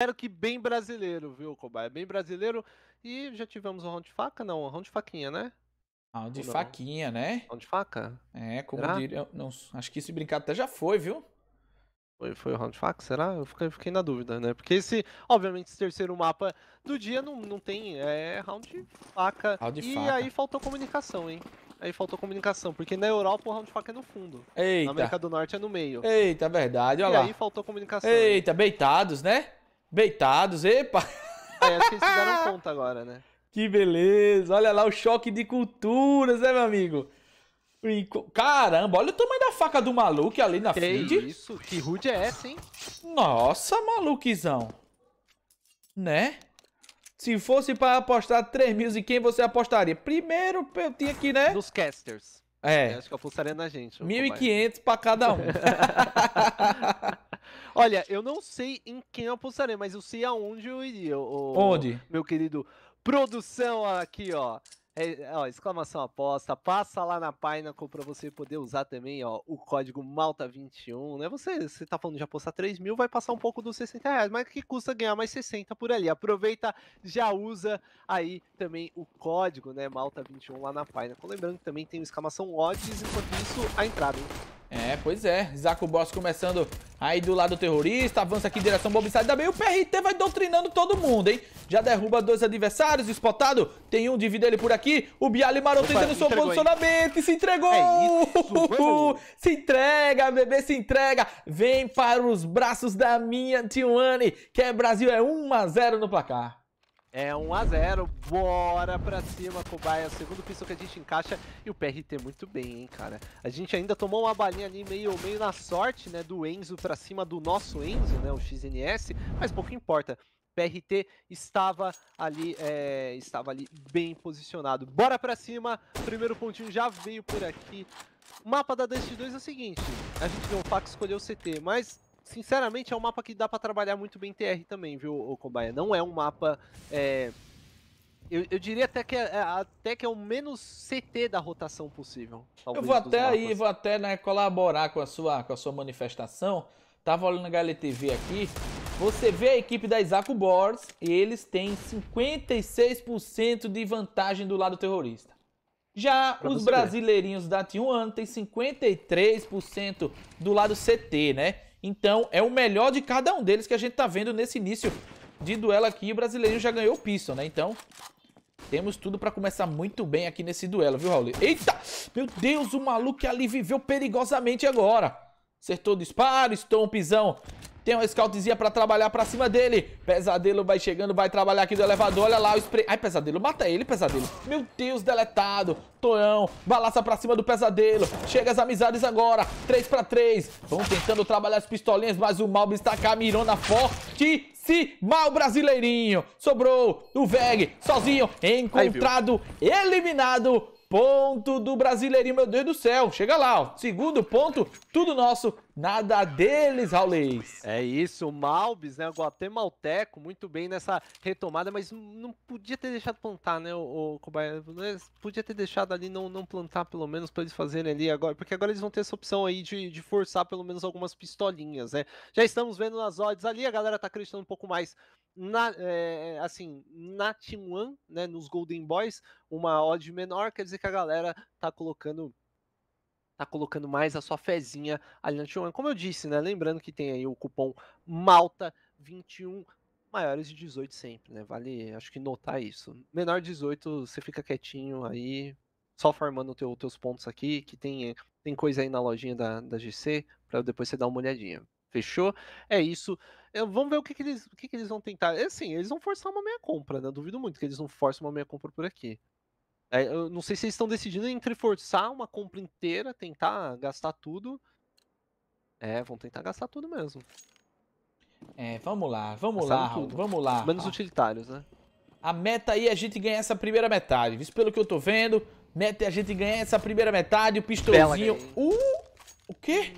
Espero que bem brasileiro, viu, Cobaia? Bem brasileiro. E já tivemos um round de faca? Não, um round de faquinha, né? Round ah, de faquinha, né? Round de faca? É, como Será? diria. Não, acho que esse brincar até já foi, viu? Foi, foi o round de Faca, será? Eu fiquei, fiquei, na dúvida, né? Porque esse, obviamente, esse terceiro mapa do dia não, não tem é, round faca. Round e faca. aí faltou comunicação, hein? Aí faltou comunicação, porque na Europa o round faca é no fundo. Eita. Na América do Norte é no meio. Eita, verdade, olha e lá. E aí faltou comunicação. Eita, beitados, né? Beitados, epa! É, acho que eles se deram conta agora, né? Que beleza! Olha lá o choque de culturas, né, meu amigo? Caramba, olha o tamanho da faca do maluco ali na que frente. isso? Que rude é essa, hein? Nossa, maluquizão. Né? Se fosse para apostar 3 mil, em quem você apostaria? Primeiro, eu tinha aqui, né? Dos casters. É. Eu acho que eu apostaria na gente. 1.500 para cada um. Olha, eu não sei em quem eu apostarei, mas eu sei aonde eu iria. O, Onde? Meu querido. Produção aqui, ó. É, ó, exclamação aposta, passa lá na Pinnacle para você poder usar também ó, o código MALTA21, né? Você, você tá falando de apostar 3 mil, vai passar um pouco dos 60 reais, mas que custa ganhar mais 60 por ali. Aproveita, já usa aí também o código, né, MALTA21 lá na Pinnacle. Lembrando que também tem exclamação odds, enquanto isso, a entrada, hein? É, pois é. Zaco Boss começando aí do lado terrorista. Avança aqui em direção ao Bobside. Daí o PRT vai doutrinando todo mundo, hein? Já derruba dois adversários. Espotado. Tem um de vida ele por aqui. O Biali Maroto tentando seu posicionamento. E se entregou! É isso, se entrega, bebê, se entrega. Vem para os braços da minha Tiwane. Que é Brasil. É 1 a 0 no placar. É 1x0, bora pra cima, cobaia. Segundo pistol que a gente encaixa e o PRT muito bem, hein, cara. A gente ainda tomou uma balinha ali meio, meio na sorte, né, do Enzo pra cima do nosso Enzo, né, o XNS, mas pouco importa. PRT estava ali, é, estava ali bem posicionado. Bora pra cima, primeiro pontinho já veio por aqui. O mapa da Dust 2 é o seguinte, a gente deu um fax escolheu o CT, mas sinceramente, é um mapa que dá para trabalhar muito bem TR também, viu, Cobaia? Não é um mapa. É... Eu, eu, diria até que, é, é até que é o menos CT da rotação possível. Talvez, eu vou até aí, vou até né, colaborar com a, sua, com a sua manifestação. Tava olhando a HLTV aqui. Você vê a equipe da Isaac Boards e eles têm 56% de vantagem do lado terrorista. Já pra os brasileirinhos ver. da T1 têm 53% do lado CT, né? Então é o melhor de cada um deles que a gente tá vendo nesse início de duelo aqui. O brasileiro já ganhou o pistol, né? Então temos tudo pra começar muito bem aqui nesse duelo, viu, Raul? Eita! Meu Deus, o maluco ali viveu perigosamente agora. Acertou o disparo, estompizão tem uma scoutzinha pra trabalhar pra cima dele. Pesadelo vai chegando, vai trabalhar aqui do elevador. Olha lá o spray. Ai, pesadelo, mata ele, pesadelo. Meu Deus, deletado. Tonhão, balaça pra cima do pesadelo. Chega as amizades agora. 3 pra 3. Vão tentando trabalhar as pistolinhas, mas o Malbi está com a mirona forte se mal brasileirinho. Sobrou o Veg sozinho, encontrado, Aí, eliminado. Ponto do brasileirinho, meu Deus do céu. Chega lá, ó. Segundo ponto, tudo nosso. Nada deles, Raulês. É isso, o Malbis, né? O guatemalteco, muito bem nessa retomada, mas não podia ter deixado plantar, né? O, o Cobaia, podia ter deixado ali não, não plantar, pelo menos, para eles fazerem ali agora, porque agora eles vão ter essa opção aí de, de forçar pelo menos algumas pistolinhas, né? Já estamos vendo nas odds ali, a galera tá acreditando um pouco mais na, é, assim, na Team One, né? Nos Golden Boys, uma odd menor, quer dizer que a galera tá colocando tá colocando mais a sua fezinha ali na tijuana Como eu disse, né? Lembrando que tem aí o cupom MALTA21 maiores de 18 sempre, né? Vale, acho que notar isso. Menor de 18, você fica quietinho aí, só formando teu, teus pontos aqui, que tem, tem coisa aí na lojinha da, da GC, para depois você dar uma olhadinha. Fechou? É isso. Eu, vamos ver o que, que eles, o que, que eles vão tentar. É assim, eles vão forçar uma meia compra, né? Duvido muito que eles não forcem uma meia compra por aqui. É, eu não sei se eles estão decidindo entre forçar uma compra inteira, tentar gastar tudo. É, vão tentar gastar tudo mesmo. É, vamos lá, vamos lá, Raul, vamos lá. Menos ah. utilitários, né? A meta aí é a gente ganhar essa primeira metade. pelo que eu tô vendo. Meta é a gente ganhar essa primeira metade, o pistolzinho. Uh! O quê?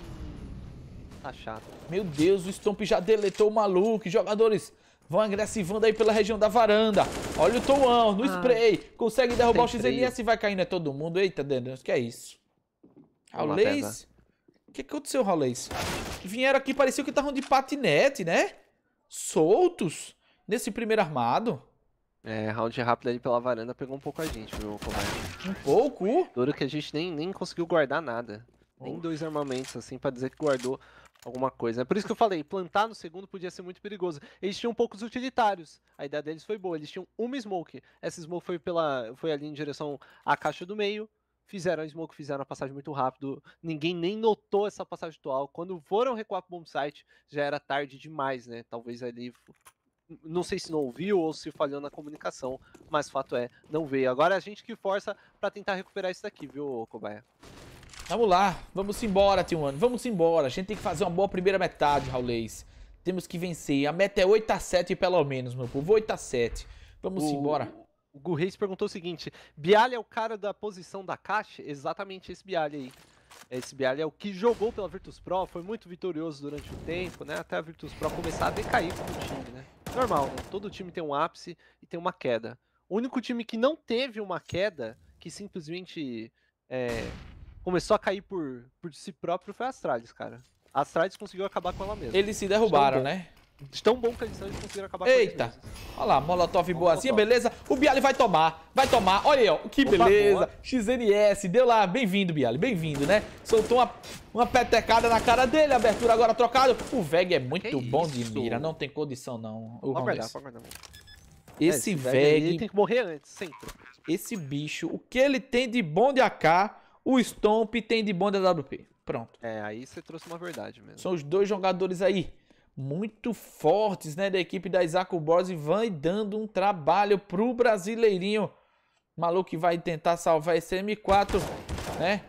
Tá chato. Meu Deus, o Stomp já deletou o maluco. Jogadores Vão agressivando aí pela região da varanda. Olha o Toão no ah, spray. Consegue derrubar o XNS e vai caindo. É todo mundo. Eita, Dendrons, que é isso? Raulês? O que, que aconteceu, Raulês? Vieram aqui, parecia que estavam de patinete, né? Soltos. Nesse primeiro armado. É, round rápido ali pela varanda pegou um pouco a gente, viu, Um pouco? Duro que a gente nem, nem conseguiu guardar nada. Nem dois armamentos, assim, para dizer que guardou alguma coisa. É por isso que eu falei, plantar no segundo podia ser muito perigoso. Eles tinham poucos utilitários. A ideia deles foi boa. Eles tinham uma smoke. Essa smoke foi pela foi ali em direção à caixa do meio. Fizeram a smoke, fizeram a passagem muito rápido. Ninguém nem notou essa passagem atual. Quando foram recuar pro bombsite, já era tarde demais, né? Talvez ali não sei se não ouviu ou se falhou na comunicação, mas fato é, não veio. Agora é a gente que força para tentar recuperar isso daqui, viu, Cobaia? Vamos lá, vamos embora, T1. Vamos embora. A gente tem que fazer uma boa primeira metade, Raulês. Temos que vencer. A meta é 8x7 pelo menos, meu povo. 8x7. Vamos o... embora. O Gu perguntou o seguinte: Bialha é o cara da posição da caixa? Exatamente esse Bialha aí. Esse Bialha é o que jogou pela Virtus Pro, foi muito vitorioso durante o tempo, né? Até a Virtus Pro começar a decair com o time, né? Normal, né? todo time tem um ápice e tem uma queda. O único time que não teve uma queda, que simplesmente é, começou a cair por, por si próprio foi a Astralis, cara. A Astralis conseguiu acabar com ela mesma. Eles se derrubaram, né? estão bom que eles são, eles conseguiram acabar Eita. com Eita! Olha lá, Molotov boazinha, beleza? O Bialy vai tomar, vai tomar. Olha aí, ó, que Opa, beleza! Boa. XNS, deu lá. Bem-vindo, Bialy, bem-vindo, né? Soltou uma, uma petecada na cara dele, abertura agora trocada. O Veg é muito que bom isso? de mira, não tem condição, não. pode guardar, pode guardar. Esse, é, esse Veg... Ele tem que morrer antes, sempre. Esse bicho, o que ele tem de bom de AK o Stomp tem de bom DWP. Pronto. É, aí você trouxe uma verdade mesmo. São os dois jogadores aí muito fortes, né, da equipe da Boss e vai dando um trabalho pro Brasileirinho. maluco que vai tentar salvar esse M4, né?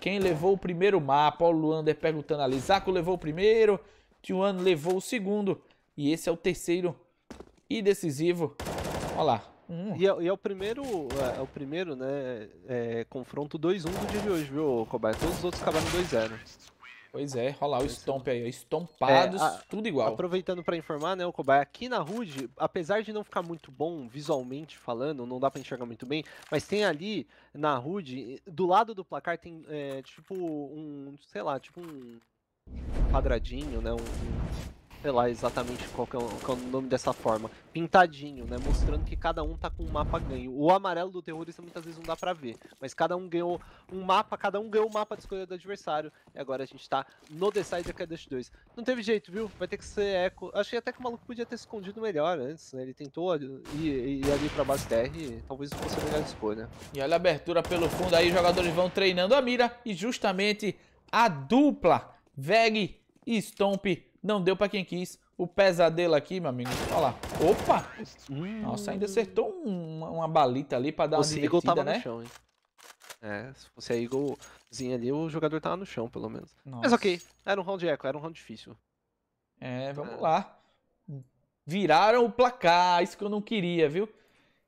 Quem levou o primeiro mapa? O Luander perguntando ali. Isaac levou o primeiro, Tijuan levou o segundo. E esse é o terceiro e decisivo. Olha lá, e, é, e, é, o primeiro, é, é o primeiro, né, é, confronto 2-1 do dia de hoje, viu, Cobai? Todos os outros acabaram 2-0. Pois é, rolar o stomp aí, estompados, é, a, tudo igual. Aproveitando para informar, né, o Cobai, aqui na Rude, apesar de não ficar muito bom visualmente falando, não dá para enxergar muito bem, mas tem ali na Rude, do lado do placar tem é, tipo um, sei lá, tipo um quadradinho, né, um, sei lá exatamente qual é, o, qual é o nome dessa forma, pintadinho, né? Mostrando que cada um tá com um mapa ganho. O amarelo do terrorista muitas vezes não dá pra ver, mas cada um ganhou um mapa, cada um ganhou um mapa de escolha do adversário. E agora a gente tá no The Side of Dust 2. Não teve jeito, viu? Vai ter que ser eco. Achei até que o maluco podia ter escondido melhor antes, né? Ele tentou ir, ir, ali pra base TR e talvez fosse a melhor escolha. E olha a abertura pelo fundo aí, os jogadores vão treinando a mira e justamente a dupla Veg e Stomp não deu pra quem quis. O pesadelo aqui, meu amigo. Olha lá. Opa! Nossa, ainda acertou uma, uma balita ali pra dar uma Você tava né? No chão, hein? É, se fosse a Eaglezinha ali, o jogador tava no chão, pelo menos. Nossa. Mas ok, era um round eco, era um round difícil. É, vamos é. lá. Viraram o placar, isso que eu não queria, viu?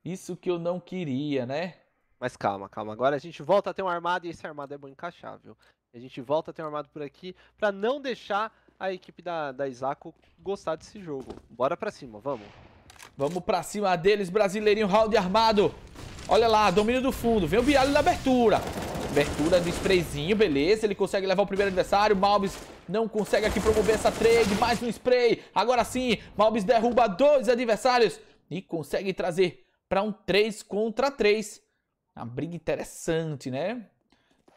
Isso que eu não queria, né? Mas calma, calma. Agora a gente volta a ter um armado e esse armado é bom encaixar, viu? A gente volta a ter um armado por aqui para não deixar a equipe da, da Isaco gostar desse jogo. Bora pra cima, vamos. Vamos pra cima deles, brasileirinho, round armado. Olha lá, domínio do fundo. Vem o Bialho na abertura. Abertura do sprayzinho, beleza. Ele consegue levar o primeiro adversário. Malbis não consegue aqui promover essa trade. Mais um spray. Agora sim, Malbis derruba dois adversários. E consegue trazer para um 3 contra 3. Uma briga interessante, né?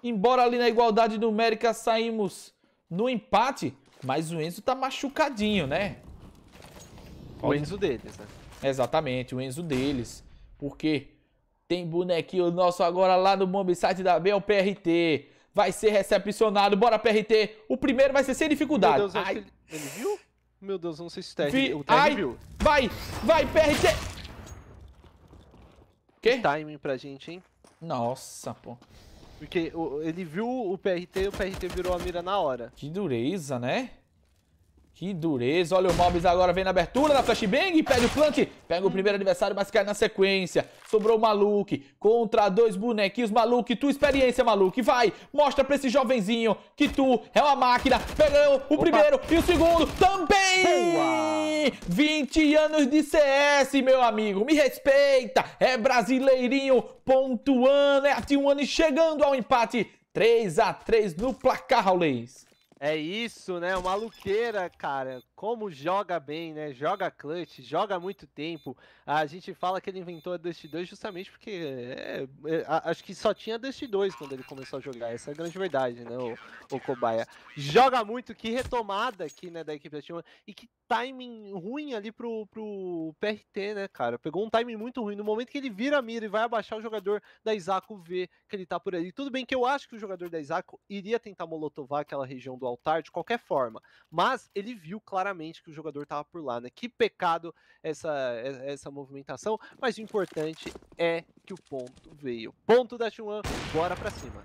Embora ali na igualdade numérica saímos no empate, mas o Enzo tá machucadinho, né? O Enzo deles, né? Exatamente, o Enzo deles. Porque tem bonequinho nosso agora lá no bomb site da Bel é PRT. Vai ser recepcionado. Bora, PRT. O primeiro vai ser sem dificuldade. Meu Deus, Ai. Ele, ele, viu? Meu Deus, não sei se o TR, Vi... o TR Ai. viu. Vai, vai, PRT. Que? Timing pra gente, hein? Nossa, pô. Porque ele viu o PRT e o PRT virou a mira na hora. Que dureza, né? Que dureza. Olha o Mobs agora, vem na abertura da flashbang, pede o flank, pega o primeiro adversário, mas cai na sequência. Sobrou o Maluk contra dois bonequinhos. Maluk, tu experiência, Maluk. Vai, mostra pra esse jovenzinho que tu é uma máquina. Pegou o Opa. primeiro e o segundo também. Boa. 20 anos de CS, meu amigo. Me respeita. É brasileirinho pontuando. É a T1 chegando ao empate. 3 a 3 no placar, Raulês. É isso, né? O maluqueira, cara. Como joga bem, né? Joga clutch, joga muito tempo. A gente fala que ele inventou a Dust 2 justamente porque é, é, acho que só tinha Dust 2 quando ele começou a jogar. Essa é a grande verdade, né? O, o Joga muito, que retomada aqui, né, da equipe da Tima. E que timing ruim ali pro, pro PRT, né, cara? Pegou um timing muito ruim. No momento que ele vira a mira e vai abaixar o jogador da Isaco, vê que ele tá por ali. Tudo bem que eu acho que o jogador da Isaco iria tentar molotovar aquela região do altar de qualquer forma. Mas ele viu claramente que o jogador estava por lá, né? Que pecado essa, essa movimentação, mas o importante é que o ponto veio. Ponto da T1, bora pra cima.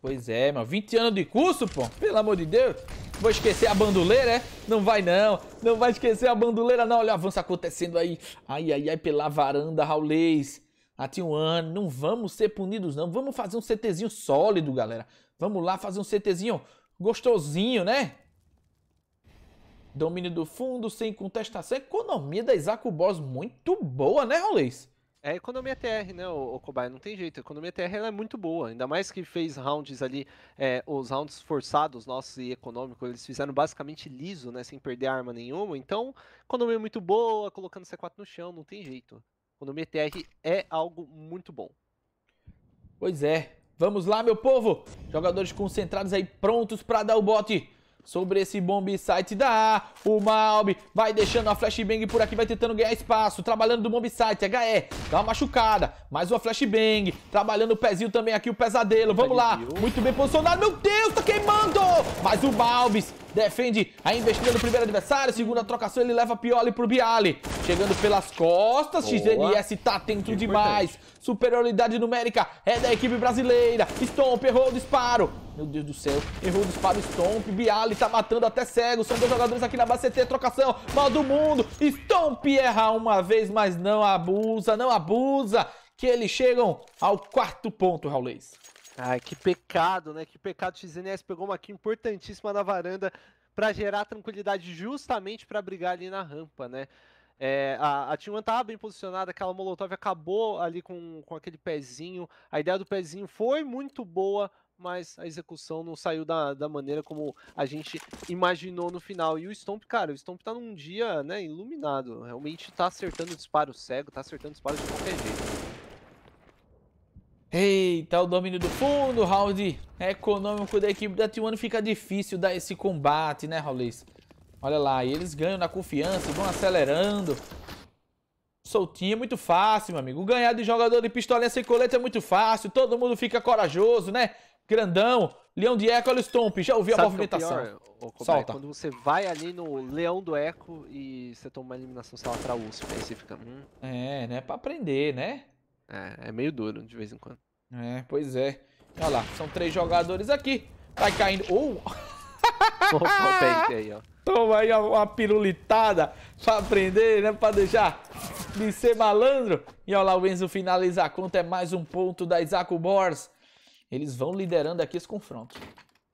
Pois é, mano. 20 anos de curso, pô. Pelo amor de Deus. Vou esquecer a bandoleira, é? Não vai não. Não vai esquecer a bandoleira, não. Olha o avanço acontecendo aí. Ai, ai, ai, pela varanda, Raulês. A T1, não vamos ser punidos, não. Vamos fazer um CTzinho sólido, galera. Vamos lá fazer um CTzinho gostosinho, né? Domínio do fundo, sem contestação. Economia da Isaac Boss muito boa, né, Rolês? É economia TR, né, o, Kobay. Não tem jeito. A economia TR ela é muito boa. Ainda mais que fez rounds ali, é, os rounds forçados nossos e econômico, eles fizeram basicamente liso, né? Sem perder arma nenhuma. Então, economia muito boa, colocando C4 no chão, não tem jeito. Economia TR é algo muito bom. Pois é. Vamos lá, meu povo! Jogadores concentrados aí, prontos para dar o bote sobre esse bomb site da A. O Malbi vai deixando a flashbang por aqui, vai tentando ganhar espaço, trabalhando do bomb site. HE, dá uma machucada, mais uma flashbang, trabalhando o pezinho também aqui, o pesadelo. Vamos lá, muito bem posicionado. Meu Deus, tá queimando! Mas o Malbi defende a investida do primeiro adversário, segunda trocação ele leva Pioli pro Biali. Chegando pelas costas, Boa. XNS tá dentro demais. Superioridade numérica é da equipe brasileira. Stomp errou o disparo. Meu Deus do céu. Errou o disparo, Stomp. Bialy tá matando até cego. São dois jogadores aqui na base CT. Trocação. Mal do mundo. Stomp erra uma vez, mas não abusa. Não abusa. Que eles chegam ao quarto ponto, Raulês. Ai, que pecado, né? Que pecado. XNS pegou uma aqui importantíssima na varanda para gerar tranquilidade justamente para brigar ali na rampa, né? É, a, a T1 estava bem posicionada, aquela Molotov acabou ali com, com aquele pezinho. A ideia do pezinho foi muito boa, mas a execução não saiu da, da maneira como a gente imaginou no final. E o Stomp, cara, o Stomp tá num dia, né, iluminado. Realmente tá acertando o disparo cego, tá acertando o disparo de qualquer jeito. Eita, o domínio do fundo, round econômico da equipe da T1 fica difícil dar esse combate, né, Raulês? Olha lá, eles ganham na confiança, vão acelerando. Soltinho é muito fácil, meu amigo. Ganhar de jogador de pistolinha sem coleta é muito fácil. Todo mundo fica corajoso, né? grandão, leão de eco, olha o stomp, já ouvi a é movimentação. É pior, Solta. É quando você vai ali no leão do eco e você toma uma eliminação, sei lá, pra USP, aí você fica... Hum. É, né, pra aprender, né? É, é meio duro de vez em quando. É, pois é. Olha lá, são três jogadores aqui. Vai caindo. Oh! aí, Toma aí uma, pirulitada pra aprender, né? Pra deixar de ser malandro. E olha lá, o Enzo finaliza a conta. É mais um ponto da Isaco Bors eles vão liderando aqui esse confronto.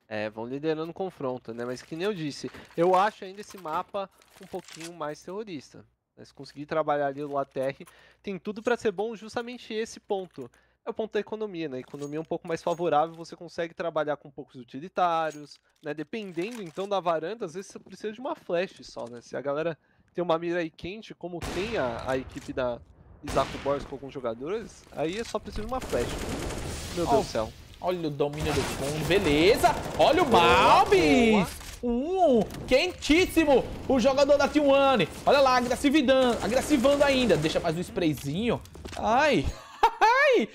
É, vão liderando o confronto, né? Mas que nem eu disse, eu acho ainda esse mapa um pouquinho mais terrorista. Né? Se conseguir trabalhar ali do ATR tem tudo para ser bom justamente esse ponto. É o ponto da economia, né? economia é um pouco mais favorável, você consegue trabalhar com poucos utilitários, né? Dependendo então da varanda, às vezes você precisa de uma flash só, né? Se a galera tem uma mira aí quente, como tem a, a equipe da Isaac Boris com alguns jogadores, aí é só preciso de uma flash. Meu oh. Deus do céu. Olha o domínio do fundo. beleza. Olha o Malbis. Um, uh, quentíssimo o jogador da T1. Olha lá, agressivando, agressivando ainda. Deixa mais um sprayzinho. Ai, ai,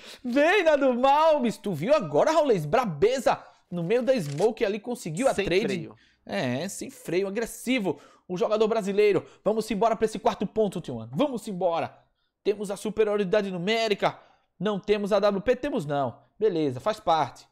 na do Malbis. Tu viu agora, Raulês? Brabeza no meio da smoke ali, conseguiu a sem trade. Freio. É, sem freio, agressivo. O jogador brasileiro. Vamos embora para esse quarto ponto, T1. Vamos embora. Temos a superioridade numérica. Não temos a WP, temos não beleza, faz parte.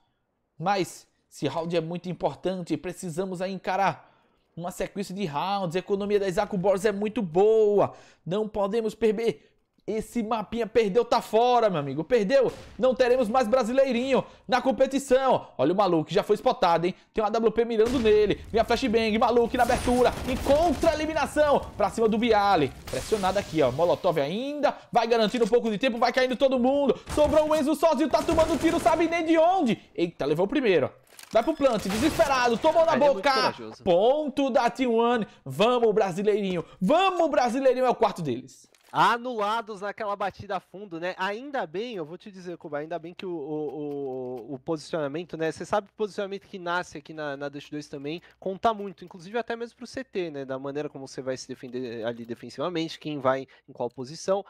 Mas esse round é muito importante, precisamos aí encarar uma sequência de rounds, a economia da Isaac Boros é muito boa, não podemos perder esse mapinha perdeu, tá fora, meu amigo. Perdeu. Não teremos mais brasileirinho na competição. Olha o maluco, já foi spotado, hein? Tem uma WP mirando nele. Minha flashbang, maluco na abertura. Encontra a eliminação pra cima do Viale. Pressionado aqui, ó. Molotov ainda. Vai garantindo um pouco de tempo, vai caindo todo mundo. Sobrou o Enzo sozinho, tá tomando tiro, sabe nem de onde. Eita, levou o primeiro, Vai pro plant, desesperado, tomou na é boca. É Ponto da T1. Vamos, brasileirinho. Vamos, brasileirinho, é o quarto deles anulados naquela batida a fundo, né? Ainda bem, eu vou te dizer, Cuba, ainda bem que o, o, o, o posicionamento, né? Você sabe que o posicionamento que nasce aqui na, na Dust 2 também conta muito, inclusive até mesmo pro CT, né? Da maneira como você vai se defender ali defensivamente, quem vai em qual posição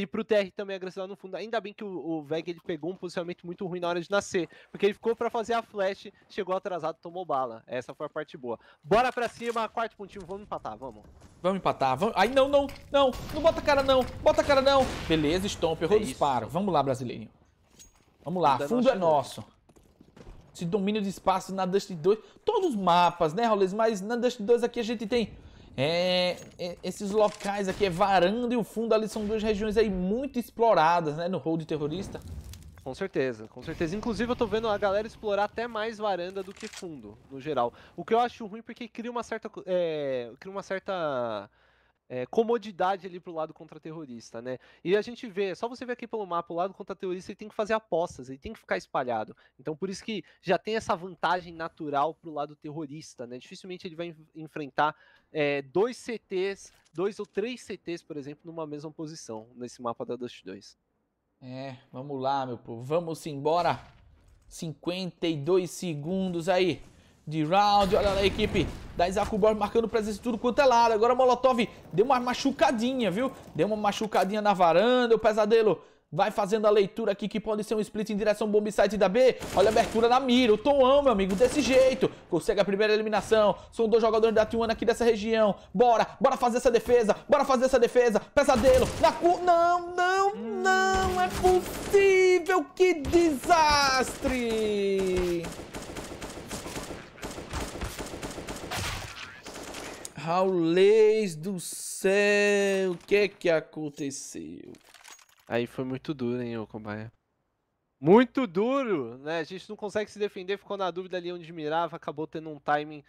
e pro TR também agressar no fundo. Ainda bem que o, o Veg ele pegou um posicionamento muito ruim na hora de nascer, porque ele ficou para fazer a flash, chegou atrasado, tomou bala. Essa foi a parte boa. Bora para cima, quarto pontinho, vamos empatar, vamos. Vamos empatar, vamos. Ai, não, não, não, não bota cara não, bota cara não. Beleza, Stomp, errou é o disparo. Vamos lá, brasileirinho. Vamos lá, fundo, fundo é nosso. nosso. Esse domínio de espaço na Dust 2, todos os mapas, né, Rolês? Mas na Dust 2 aqui a gente tem é, é, esses locais aqui, é varanda e o fundo ali são duas regiões aí muito exploradas, né, no hold terrorista. Com certeza, com certeza. Inclusive eu tô vendo a galera explorar até mais varanda do que fundo, no geral. O que eu acho ruim porque cria uma certa... É, cria uma certa... É, comodidade ali pro lado contra-terrorista, né? E a gente vê, só você ver aqui pelo mapa, o lado contra-terrorista ele tem que fazer apostas, ele tem que ficar espalhado. Então por isso que já tem essa vantagem natural pro lado terrorista, né? Dificilmente ele vai enfrentar é, dois CTs, dois ou três CTs, por exemplo, numa mesma posição nesse mapa da Dust 2. É, vamos lá, meu povo, vamos embora. 52 segundos aí de round, olha lá a equipe da Isakubor marcando presença de tudo quanto é lado. Agora Molotov deu uma machucadinha, viu? Deu uma machucadinha na varanda, o Pesadelo Vai fazendo a leitura aqui que pode ser um split em direção ao bomb site da B. Olha a abertura na mira. O Toão, meu amigo, desse jeito. Consegue a primeira eliminação. São dois jogadores da T1 aqui dessa região. Bora, bora fazer essa defesa. Bora fazer essa defesa. Pesadelo. Na cu... Não, não, não. É possível. Que desastre. Raulês do céu. O que é que aconteceu? Aí foi muito duro, hein, o Muito duro, né? A gente não consegue se defender, ficou na dúvida ali onde mirava, acabou tendo um timing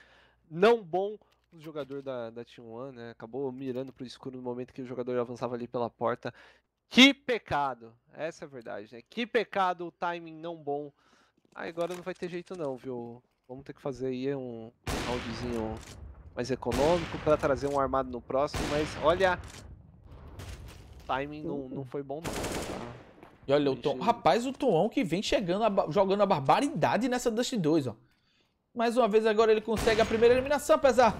não bom o jogador da, da Team One, né? Acabou mirando pro escuro no momento que o jogador avançava ali pela porta. Que pecado! Essa é a verdade, né? Que pecado o timing não bom. Ah, agora não vai ter jeito não, viu? Vamos ter que fazer aí um roundzinho mais econômico para trazer um armado no próximo, mas olha timing não, não uhum. foi bom não. E olha, o Tom... rapaz, o Tomão que vem chegando, a... jogando a barbaridade nessa Dust 2, ó. Mais uma vez agora ele consegue a primeira eliminação, apesar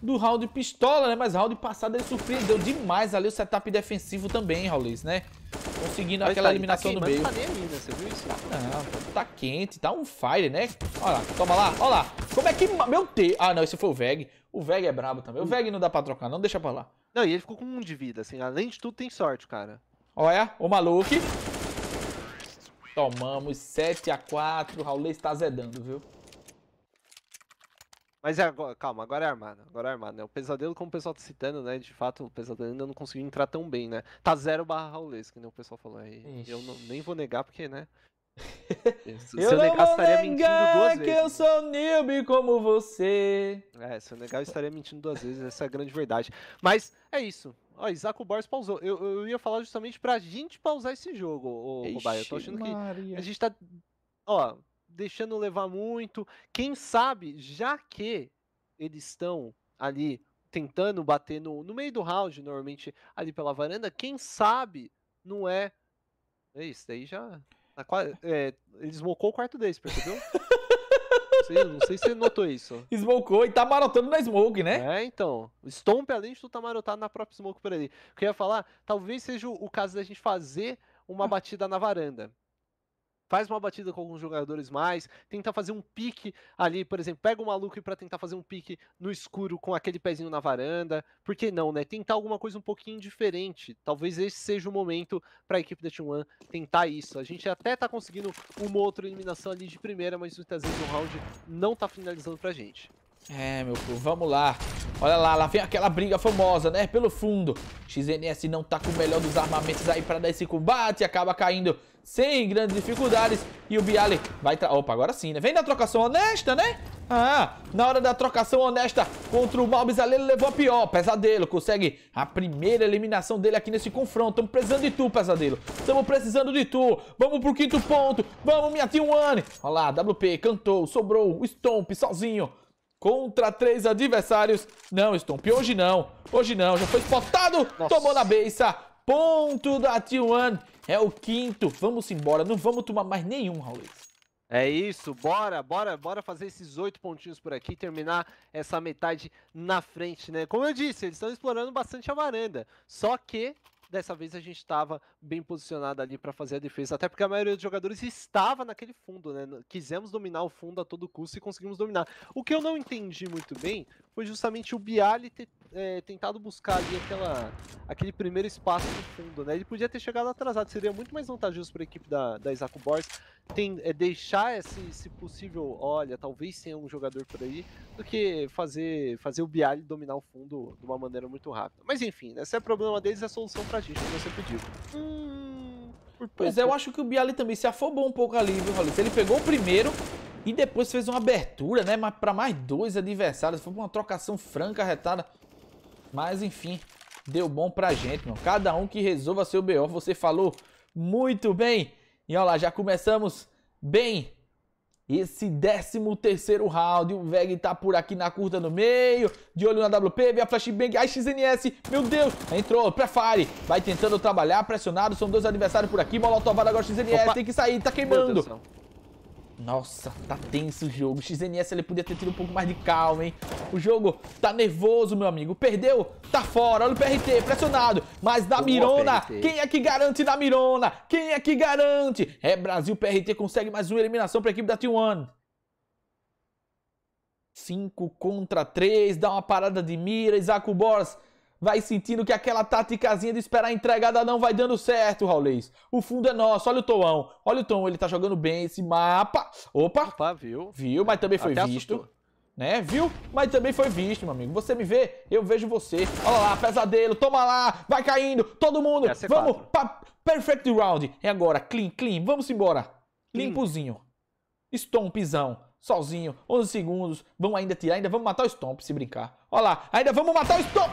do round pistola, né? Mas round passado ele surpreendeu demais ali o setup defensivo também, Rauliz, Raulis, né? Conseguindo mas aquela tá, eliminação tá no meio. Mas tá né? Você viu isso? Não, tá quente, tá um fire, né? Olha lá, toma lá, olha lá. Como é que... Meu Deus! Ah, não, esse foi o Veg. O Veg é brabo também. O Veg não dá pra trocar, não. Deixa pra lá. Não, e ele ficou com um de vida, assim. Além de tudo, tem sorte, cara. Olha, o maluco. Tomamos 7x4. Raulês está zedando, viu? Mas é agora, calma, agora é armado, agora é armado, né? O pesadelo, como o pessoal tá citando, né? De fato, o pesadelo ainda não conseguiu entrar tão bem, né? Tá zero barra Raulês, que nem o pessoal falou aí. Ixi. Eu não, nem vou negar, porque, né? Se eu seu legal estaria mentindo duas vezes. que eu sou noob como você. É, seu legal estaria mentindo duas vezes, essa é a grande verdade. Mas é isso. Ó, Isaac Borges pausou. Eu, eu ia falar justamente pra gente pausar esse jogo, ô, Ixi, Baio. Eu tô achando Maria. que a gente tá, ó, deixando levar muito. Quem sabe, já que eles estão ali tentando bater no, no meio do round, normalmente ali pela varanda, quem sabe não é. É isso, daí já. É, ele smocou o quarto deles, percebeu? não, sei, não sei se você notou isso. Smocou e tá marotando na smoke, né? É, então. O Stomp, além de tudo, tá marotado na própria smoke por ali. O que eu ia falar, talvez seja o caso da gente fazer uma hum. batida na varanda faz uma batida com alguns jogadores mais, tenta fazer um pique ali, por exemplo, pega o maluco para tentar fazer um pique no escuro com aquele pezinho na varanda, por que não, né? Tentar alguma coisa um pouquinho diferente. Talvez esse seja o momento para a equipe da T1 tentar isso. A gente até tá conseguindo uma outra eliminação ali de primeira, mas muitas vezes o round não tá finalizando pra gente. É, meu povo, vamos lá. Olha lá, lá vem aquela briga famosa, né? Pelo fundo. XNS não tá com o melhor dos armamentos aí pra dar esse combate. Acaba caindo sem grandes dificuldades. E o Bialy vai... Opa, agora sim, né? Vem da trocação honesta, né? Ah, na hora da trocação honesta contra o ele levou a pior. Pesadelo consegue a primeira eliminação dele aqui nesse confronto. Estamos precisando de tu, Pesadelo. Estamos precisando de tu. Vamos pro quinto ponto. Vamos, minha T1. Olha lá, WP cantou, sobrou, Stomp sozinho. Contra três adversários. Não, Stomp, hoje não. Hoje não. Já foi spotado. Nossa. Tomou na beça Ponto da T1. É o quinto. Vamos embora. Não vamos tomar mais nenhum, Raulês. É isso, bora, bora, bora fazer esses oito pontinhos por aqui, terminar essa metade na frente, né? Como eu disse, eles estão explorando bastante a varanda, só que dessa vez a gente estava bem posicionado ali para fazer a defesa, até porque a maioria dos jogadores estava naquele fundo, né? Quisemos dominar o fundo a todo custo e conseguimos dominar. O que eu não entendi muito bem foi justamente o Biali ter é, tentado buscar ali aquela, aquele primeiro espaço no fundo, né? Ele podia ter chegado atrasado, seria muito mais vantajoso para a equipe da, da Isaac tem, é, deixar esse, esse possível, olha, talvez tenha um jogador por aí, do que fazer, fazer o Bialy dominar o fundo de uma maneira muito rápida. Mas enfim, né? se é problema deles, é solução a gente, como você pediu. Hum, pois é, eu acho que o Bialy também se afobou um pouco ali, viu, Rolito? Ele pegou o primeiro, e depois fez uma abertura, né? Para mais dois adversários. Foi uma trocação franca, retada. Mas enfim, deu bom pra gente, mano. Cada um que resolva seu BO, você falou muito bem. E olha lá, já começamos bem esse 13 terceiro round. O Veg tá por aqui na curta no meio. De olho na WP, vem a flashbang. Ai, XNS, meu Deus. Entrou, prefire. Vai tentando trabalhar, pressionado. São dois adversários por aqui. Molotovada agora, XNS. Opa. Tem que sair, tá queimando. Nossa, tá tenso o jogo. O XNS ele podia ter tido um pouco mais de calma, hein? O jogo tá nervoso, meu amigo. Perdeu, tá fora. Olha o PRT, pressionado. Mas da Mirona, PRT. quem é que garante da Mirona? Quem é que garante? É Brasil, PRT consegue mais uma eliminação pra equipe da T1. 5 contra 3, dá uma parada de mira, Isaac Borges vai sentindo que aquela táticazinha de esperar a entregada não vai dando certo, Raulês. O fundo é nosso, olha o Toão. Olha o Tom, ele tá jogando bem esse mapa. Opa! Opa, viu? Viu, mas também foi Até visto. Assustou. Né, viu? Mas também foi visto, meu amigo. Você me vê, eu vejo você. Olha lá, pesadelo, toma lá, vai caindo, todo mundo. Vamos, pra perfect round. É agora, clean, clean, vamos embora. Limpozinho. Stompzão sozinho, 11 segundos, vamos ainda tirar, ainda vamos matar o Stomp se brincar. Olha lá, ainda vamos matar o Stomp!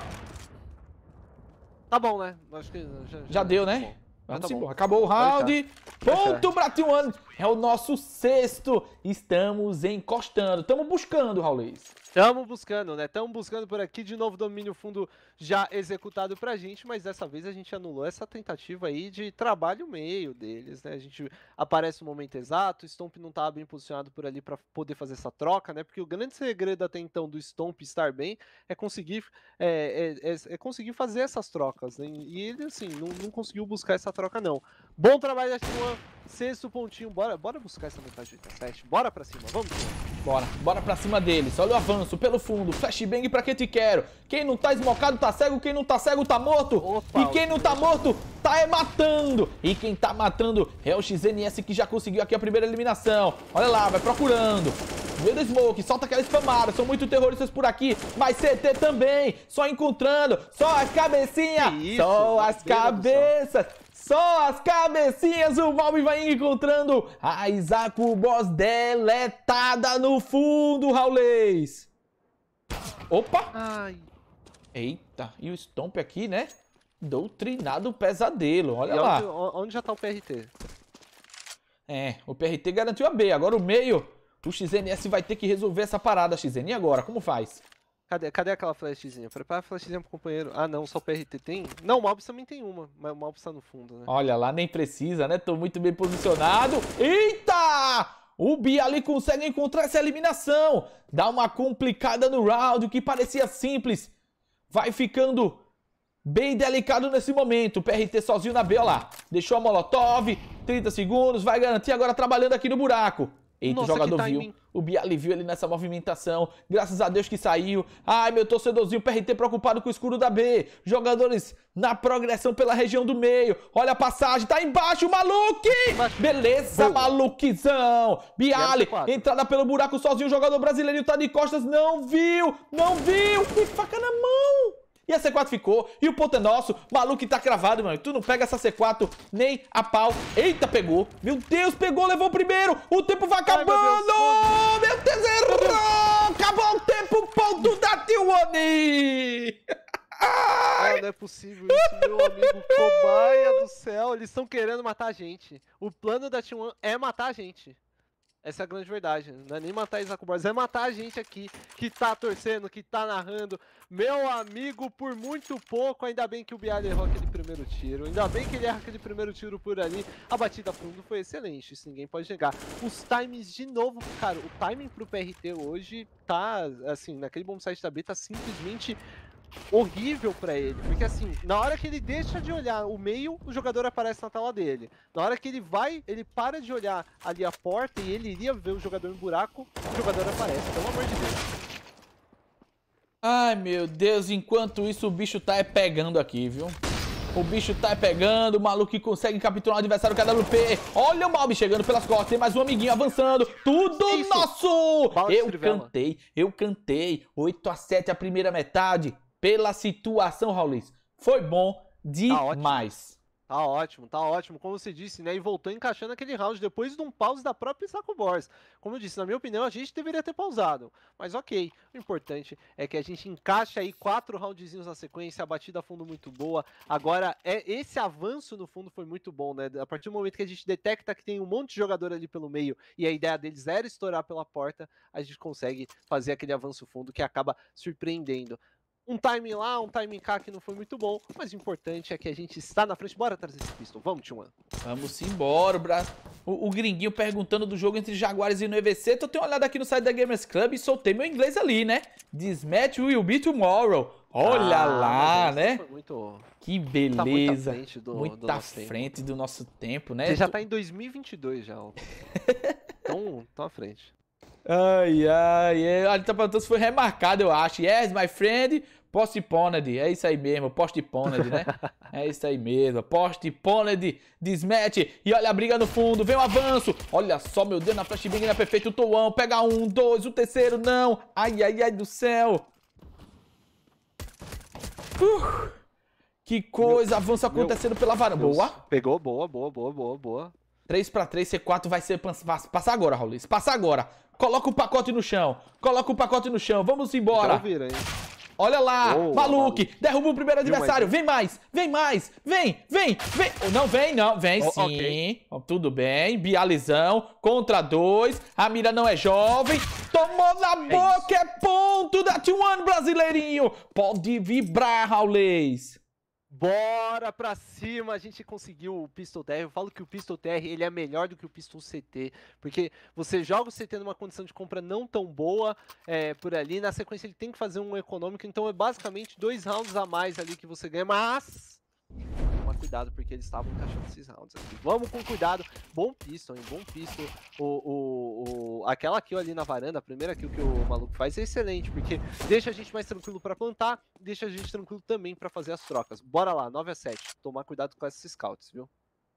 Tá bom, né? Acho que já, já, já deu, tá né? Bom. Vamos tá Acabou o round. Ponto pra T1. É o nosso sexto. Estamos encostando. Estamos buscando, Raulês. Estamos buscando, né? Estamos buscando por aqui de novo domínio fundo já executado pra gente, mas dessa vez a gente anulou essa tentativa aí de trabalho meio deles, né? A gente aparece no momento exato, o Stomp não tá bem posicionado por ali para poder fazer essa troca, né? Porque o grande segredo até então do Stomp estar bem é conseguir, é, é, é, é conseguir fazer essas trocas, né? E ele, assim, não, não conseguiu buscar essa troca, não. Bom trabalho da 1 Sexto pontinho. Bora, bora buscar essa metade de 87. Bora pra cima. Vamos, Bora, bora pra cima deles. Olha o avanço pelo fundo. Flashbang pra que te quero. Quem não tá esmocado tá cego, quem não tá cego tá morto. Opa, e quem não tá morto tá é matando. E quem tá matando é o XNS que já conseguiu aqui a primeira eliminação. Olha lá, vai procurando. Vendo do Smoke, solta aquela espamada. São muito terroristas por aqui, mas CT também. Só encontrando, só as cabecinhas. Só as cabeças. Só as cabecinhas, o Valve vai encontrando a Isaac o Boss deletada no fundo, Raulês. Opa! Ai. Eita, e o Stomp aqui, né? Doutrinado pesadelo, olha e lá. Onde, onde já tá o PRT? É, o PRT garantiu a B, agora o meio. O XNS vai ter que resolver essa parada, XN. E agora, como faz? Cadê, cadê aquela flashzinha? Prepara a flashzinha pro companheiro. Ah, não, só o PRT tem? Não, o Malbis também tem uma, mas o Malbis tá no fundo, né? Olha lá, nem precisa, né? Tô muito bem posicionado. Eita! O Bi ali consegue encontrar essa eliminação. Dá uma complicada no round, que parecia simples. Vai ficando bem delicado nesse momento. O PRT sozinho na B, olha lá. Deixou a Molotov, 30 segundos, vai garantir agora trabalhando aqui no buraco. Eita, Nossa, o jogador viu. O Bialy viu ele nessa movimentação. Graças a Deus que saiu. Ai, meu torcedorzinho, PRT preocupado com o escuro da B. Jogadores na progressão pela região do meio. Olha a passagem, tá embaixo, maluque! Embaixo. Beleza, Boa. maluquizão. Bialy, entrada pelo buraco sozinho. O jogador brasileiro tá de costas. Não viu, não viu. Que faca na mão. E a C4 ficou. E o ponto é nosso. Maluco tá cravado, mano. Tu não pega essa C4 nem a pau. Eita, pegou. Meu Deus, pegou, levou o primeiro. O tempo vai acabando. Ai, meu Deus, meu Deus errou. Acabou o tempo. Ponto da T1. Ai. não é possível isso, meu amigo. Cobaia do céu, eles estão querendo matar a gente. O plano da T1 é matar a gente. Essa é a grande verdade. Não é nem matar Isaac Borges, é matar a gente aqui que tá torcendo, que tá narrando. Meu amigo, por muito pouco, ainda bem que o Bial errou aquele primeiro tiro. Ainda bem que ele erra aquele primeiro tiro por ali. A batida fundo foi excelente, isso ninguém pode negar. Os times de novo, cara, o timing pro PRT hoje tá, assim, naquele bom site da B tá simplesmente horrível para ele, porque assim, na hora que ele deixa de olhar o meio, o jogador aparece na tela dele. Na hora que ele vai, ele para de olhar ali a porta e ele iria ver o jogador no buraco, o jogador aparece, pelo amor de Deus. Ai meu Deus, enquanto isso o bicho tá é pegando aqui, viu? O bicho tá é pegando, o maluco que consegue capturar o adversário KWP. Olha o Balbi chegando pelas costas, tem mais um amiguinho avançando. Tudo isso. nosso! Balde eu trivela. cantei, eu cantei. 8 a 7 a primeira metade, pela situação, Raulis. Foi bom tá demais. Tá ótimo, tá ótimo, como você disse, né? E voltou encaixando aquele round depois de um pause da própria Saco Boys. Como eu disse, na minha opinião, a gente deveria ter pausado. Mas ok, o importante é que a gente encaixa aí quatro roundzinhos na sequência, a batida a fundo muito boa. Agora, é esse avanço no fundo foi muito bom, né? A partir do momento que a gente detecta que tem um monte de jogador ali pelo meio e a ideia deles era estourar pela porta, a gente consegue fazer aquele avanço fundo que acaba surpreendendo um time lá, um time cá que não foi muito bom, mas o importante é que a gente está na frente. Bora trazer esse pistol, vamos, Tchuan. Vamos embora, bra... o, o gringuinho perguntando do jogo entre Jaguares e EVC. Então, eu tenho olhado aqui no site da Gamers Club e soltei meu inglês ali, né? Dismatch will be tomorrow. Olha ah, lá, né? Muito... Que beleza. Tá muito à frente do, muito do nosso, frente tempo. Do nosso tempo, né? Você já tá em 2022 já. então, tão à frente. Ai, ai, é, ai. Ele tá perguntando se foi remarcado, eu acho. Yes, my friend, postponed. É isso aí mesmo, postponed, né? é isso aí mesmo, postponed, desmete. E olha a briga no fundo, vem o avanço. Olha só, meu Deus, na flashbang é perfeito o Toão. Pega um, dois, o terceiro, não. Ai, ai, ai do céu. Uh, que coisa, avanço acontecendo meu, pela varanda. Boa. Pegou, boa, boa, boa, boa, boa. 3 para 3, C4 vai ser passar agora, Raul. Passa agora. Coloca o pacote no chão. Coloca o pacote no chão. Vamos embora. Então vira, Olha lá, oh, Maluque, maluco. derruba o primeiro adversário. Vem mais, vem mais, vem, vem, vem. Oh, não vem, não, vem oh, sim. Okay. Tudo bem, Bializão, contra dois. A mira não é jovem. Tomou na é boca, é, é ponto da T1, brasileirinho. Pode vibrar, Raulês. Bora pra cima, a gente conseguiu o Pistol TR. Eu falo que o Pistol TR ele é melhor do que o Pistol CT, porque você joga o CT numa condição de compra não tão boa é, por ali, na sequência ele tem que fazer um econômico, então é basicamente dois rounds a mais ali que você ganha, mas tomar cuidado, porque eles estavam encaixando esses rounds aqui. Vamos com cuidado. Bom pistol, hein? Bom pistol. O, o, o, aquela kill ali na varanda, a primeira kill que o maluco faz é excelente, porque deixa a gente mais tranquilo pra plantar, deixa a gente tranquilo também pra fazer as trocas. Bora lá, 9 a 7 Tomar cuidado com esses scouts, viu?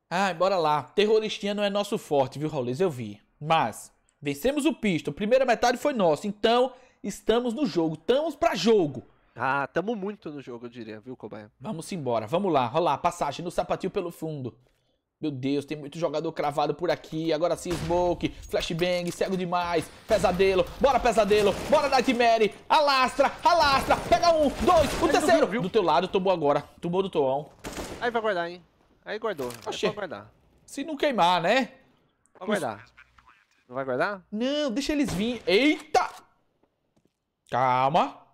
Ah, bora lá. Terroristinha não é nosso forte, viu, Raulês? Eu vi. Mas, vencemos o pistol. Primeira metade foi nossa, então estamos no jogo. Estamos pra jogo. Ah, tamo muito no jogo, eu diria, viu, Cobaia? Vamos embora, vamos lá, rolar, passagem no sapatinho pelo fundo. Meu Deus, tem muito jogador cravado por aqui. Agora sim, Smoke, Flashbang, cego demais. Pesadelo, bora Pesadelo, bora Nightmare. Alastra, alastra, pega um, dois, o um terceiro. Viu, viu? Do teu lado, tomou agora, tomou do Toão. Aí vai guardar, hein? Aí guardou, Achei. É Aí guardar. Se não queimar, né? Vai guardar. Não vai guardar? Não, deixa eles vir. Eita! Calma.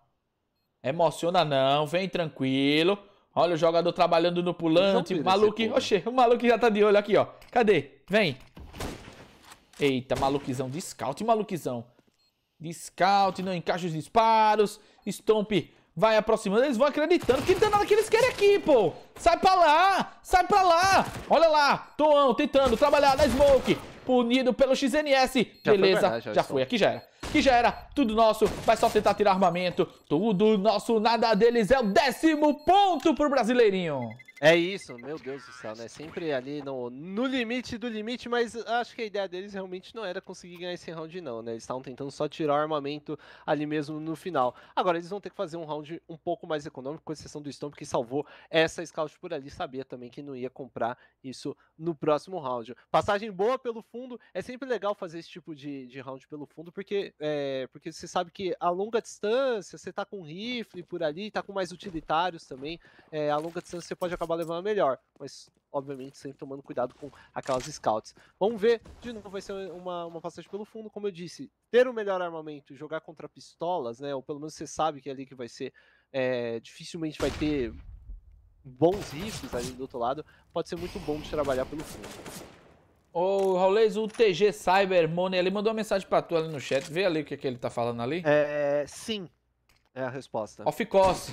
Emociona não, vem tranquilo. Olha o jogador trabalhando no pulante. Maluque. oxe, o maluco já tá de olho aqui, ó. Cadê? Vem. Eita, maluquizão de scout, maluquizão. De scout, não encaixa os disparos. Stomp vai aproximando. Eles vão acreditando. Que danada que eles querem aqui, pô. Sai pra lá. Sai pra lá. Olha lá. Toão tentando trabalhar na smoke. Punido pelo XNS. Já Beleza. Foi verdade, já, já foi. Aqui já era que já era tudo nosso, vai só tentar tirar armamento. Tudo nosso, nada deles. É o décimo ponto pro brasileirinho. É isso, meu Deus do céu, né? Sempre ali no, no limite do limite, mas acho que a ideia deles realmente não era conseguir ganhar esse round, não, né? Eles estavam tentando só tirar o armamento ali mesmo no final. Agora eles vão ter que fazer um round um pouco mais econômico, com exceção do Stomp, que salvou essa scout por ali. Sabia também que não ia comprar isso no próximo round. Passagem boa pelo fundo, é sempre legal fazer esse tipo de, de round pelo fundo, porque, é, porque você sabe que a longa distância, você tá com rifle por ali, tá com mais utilitários também, é, a longa distância você pode acabar acabar levando melhor. Mas, obviamente, sempre tomando cuidado com aquelas scouts. Vamos ver, de novo, vai ser uma, uma passagem pelo fundo, como eu disse. Ter o melhor armamento e jogar contra pistolas, né? Ou pelo menos você sabe que é ali que vai ser. É, dificilmente vai ter bons rifles ali do outro lado. Pode ser muito bom de trabalhar pelo fundo. Ô, Raulês, o TG Cyber Money ali mandou uma mensagem pra tu ali no chat. Vê ali o que, é que ele tá falando ali. É, sim. É a resposta. Off-cost.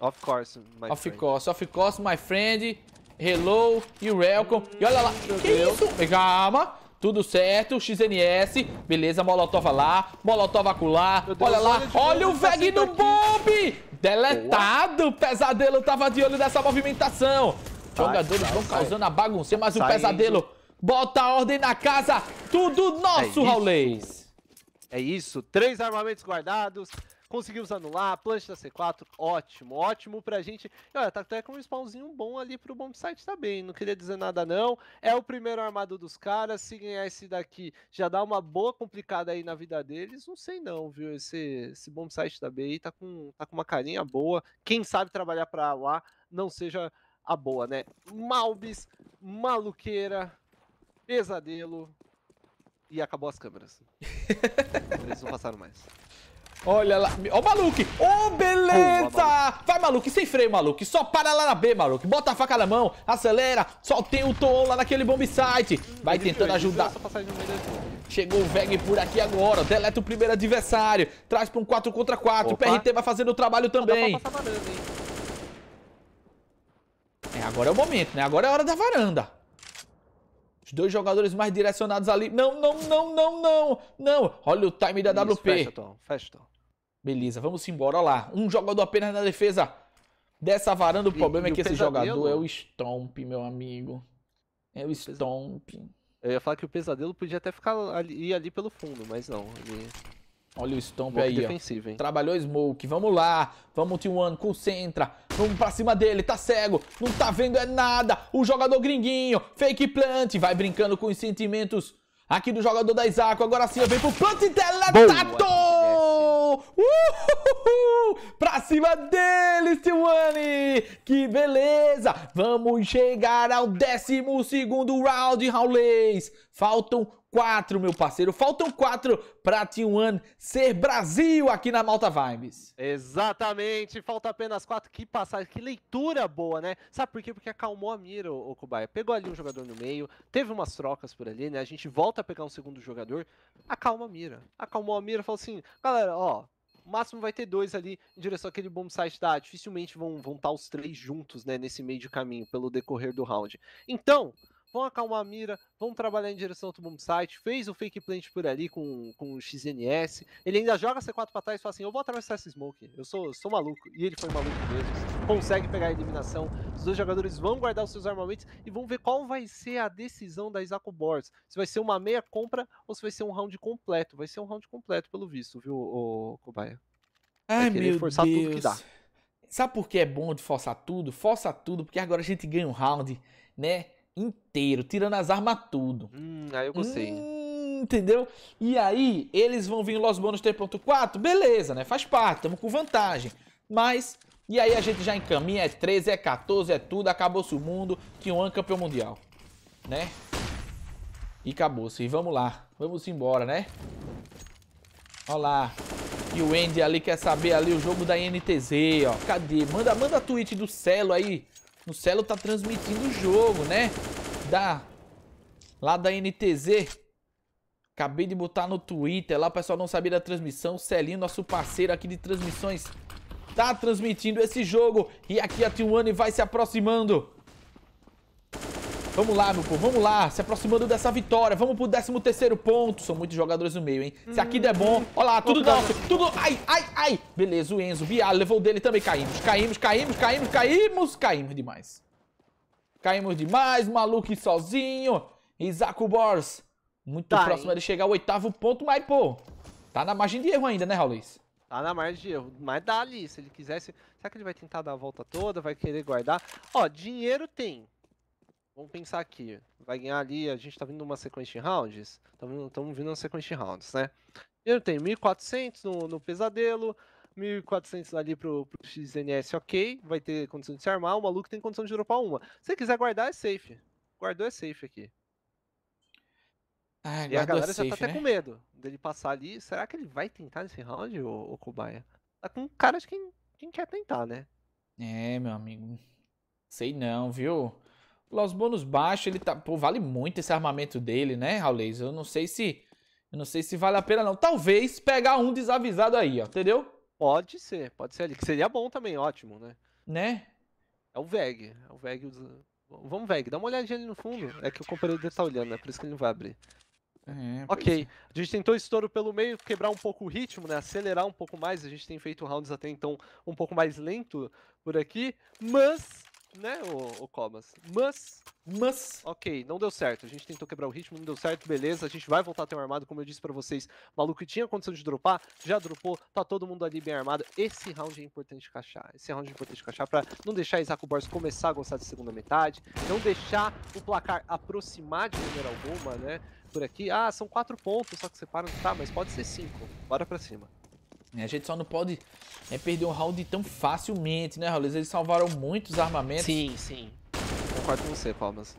Of course, my of friend. course, of course, my friend. Hello e welcome. E olha lá. Meu que Deus. isso? Calma. Tudo certo, XNS, beleza, Molotov lá, Molotov acolá, olha lá, olha, o VEG do Bomb! Deletado, Boa. Pesadelo tava de olho nessa movimentação. Vai, Jogadores vai, vão vai. causando a bagunça, mas o tá Pesadelo bota a ordem na casa, tudo nosso, é Raulês. É isso, três armamentos guardados, Conseguimos anular, plant da C4, ótimo, ótimo pra gente. E olha, tá até com um spawnzinho bom ali pro bombsite também, não queria dizer nada não. É o primeiro armado dos caras, se ganhar esse daqui já dá uma boa complicada aí na vida deles. Não sei não, viu, esse, esse bombsite da BI tá com, tá com uma carinha boa. Quem sabe trabalhar pra lá não seja a boa, né? Malbis, maluqueira, pesadelo e acabou as câmeras. Eles não passaram mais. Olha lá. Ó o maluco! Ô, oh, beleza. Boa, Vai, maluco, Sem freio, maluco, Só para lá na B, maluco, Bota a faca na mão. Acelera. Só tem o Tom lá naquele bomb site. Vai ele tentando ajudar. Chegou o Veg por aqui agora. Deleta o primeiro adversário. Traz para um 4 contra 4. O PRT vai fazendo o trabalho também. Varanda, é, agora é o momento, né? Agora é a hora da varanda. Os dois jogadores mais direcionados ali. Não, não, não, não, não. Não. Olha o time da Isso, WP. Fecha, Tom. Fecha, Tom. Beleza, vamos embora. Olha lá. Um jogador apenas na defesa dessa varanda. O problema é e, é que esse jogador é o Stomp, meu amigo. É o Stomp. Eu ia falar que o pesadelo podia até ficar ali, ali pelo fundo, mas não. Olha o Stomp aí, defensivo, ó. Hein? Trabalhou Smoke, vamos lá. Vamos, T1, concentra. Vamos pra cima dele, tá cego. Não tá vendo é nada. O jogador gringuinho, fake plant. Vai brincando com os sentimentos aqui do jogador da Isaco. Agora sim, vem pro plant e Boa. Uhul! Pra cima deles, Silvani! Que beleza! Vamos chegar ao 12 round, Raulês! Faltam quatro, meu parceiro. Faltam quatro pra T1 ser Brasil aqui na Malta Vibes. Exatamente, falta apenas quatro. Que passagem, que leitura boa, né? Sabe por quê? Porque acalmou a mira, o Kubaya. Pegou ali um jogador no meio, teve umas trocas por ali, né? A gente volta a pegar um segundo jogador, acalma a mira. Acalmou a mira, falou assim, galera, ó, o máximo vai ter dois ali em direção àquele bom site da Dificilmente vão estar vão tá os três juntos, né, nesse meio de caminho, pelo decorrer do round. Então, vão acalmar a mira, vão trabalhar em direção ao Tomb Site, fez o fake plant por ali com, com o XNS, ele ainda joga C4 pra trás e fala assim, eu vou atravessar esse smoke, eu sou, sou maluco, e ele foi maluco mesmo, consegue pegar a eliminação, os dois jogadores vão guardar os seus armamentos e vão ver qual vai ser a decisão da Isaco Boards, se vai ser uma meia compra ou se vai ser um round completo, vai ser um round completo pelo visto, viu, o Cobaia? Ai, meu forçar Deus. tudo que dá. Sabe por que é bom de forçar tudo? Força tudo, porque agora a gente ganha um round, né? inteiro, tirando as armas tudo. Hum, aí eu gostei. Hum, entendeu? E aí, eles vão vir Los Bônus 3.4, beleza, né? Faz parte, estamos com vantagem. Mas, e aí a gente já encaminha, é 13, é 14, é tudo, acabou-se o mundo, que um é campeão mundial, né? E acabou-se, e vamos lá, vamos embora, né? Olha lá. E o Andy ali quer saber ali o jogo da INTZ, ó. Cadê? Manda, manda a tweet do Celo aí o Celo tá transmitindo o jogo, né? Da... Lá da NTZ. Acabei de botar no Twitter lá, o pessoal não sabia da transmissão. O Celinho, nosso parceiro aqui de transmissões, tá transmitindo esse jogo. E aqui a T1 vai se aproximando. Vamos lá, meu povo, vamos lá, se aproximando dessa vitória. Vamos pro 13 terceiro ponto. São muitos jogadores no meio, hein? Se aqui der bom, olha lá, tudo nosso, tudo... Ai, ai, ai! Beleza, o Enzo, Bial levou dele também. Caímos, caímos, caímos, caímos, caímos, caímos demais. Caímos demais, maluco sozinho. Isaco Bors, muito tá, próximo de chegar ao oitavo ponto, mas, pô, tá na margem de erro ainda, né, Raulês? Tá na margem de erro, mas dá ali, se ele quisesse... Será que ele vai tentar dar a volta toda, vai querer guardar? Ó, dinheiro tem, Vamos pensar aqui. Vai ganhar ali, a gente tá vindo uma sequência de rounds. Estamos vindo uma sequência de rounds, né? Eu tenho 1400 no, no pesadelo, 1400 ali pro, pro XNS, ok. Vai ter condição de se armar. O maluco tem condição de dropar uma. Se quiser guardar, é safe. Guardou é safe aqui. Ah, e a é galera safe, já tá até né? com medo dele passar ali. Será que ele vai tentar nesse round, o Kubaia? Tá com cara de quem, quem quer tentar, né? É, meu amigo. Sei não, viu? Los bônus baixo, ele tá. Pô, vale muito esse armamento dele, né, Raulês? Eu não sei se. Eu não sei se vale a pena, não. Talvez pegar um desavisado aí, ó, entendeu? Pode ser, pode ser ali. Que seria bom também, ótimo, né? Né? É o Veg. É o Veg. Vamos, Veg, dá uma olhadinha ali no fundo. É que o companheiro dele tá olhando, é por isso que ele não vai abrir. É, ok, é. a gente tentou estouro pelo meio, quebrar um pouco o ritmo, né? Acelerar um pouco mais. A gente tem feito rounds até então um pouco mais lento por aqui, mas né, o, o Comas? Mas. Mas. Ok, não deu certo. A gente tentou quebrar o ritmo, não deu certo, beleza. A gente vai voltar a ter um armado, como eu disse para vocês. O maluco tinha condição de dropar, já dropou, tá todo mundo ali bem armado. Esse round é importante cachar. Esse round é importante cachar pra não deixar Isaac Borges começar a gostar de segunda metade, não deixar o placar aproximar de maneira alguma, né? Por aqui. Ah, são quatro pontos, só que separam. Tá, mas pode ser cinco. Bora pra cima. Né? A gente só não pode é, perder um round tão facilmente, né, Raul? Eles salvaram muitos armamentos. Sim, sim. Concordo com você, Palmas.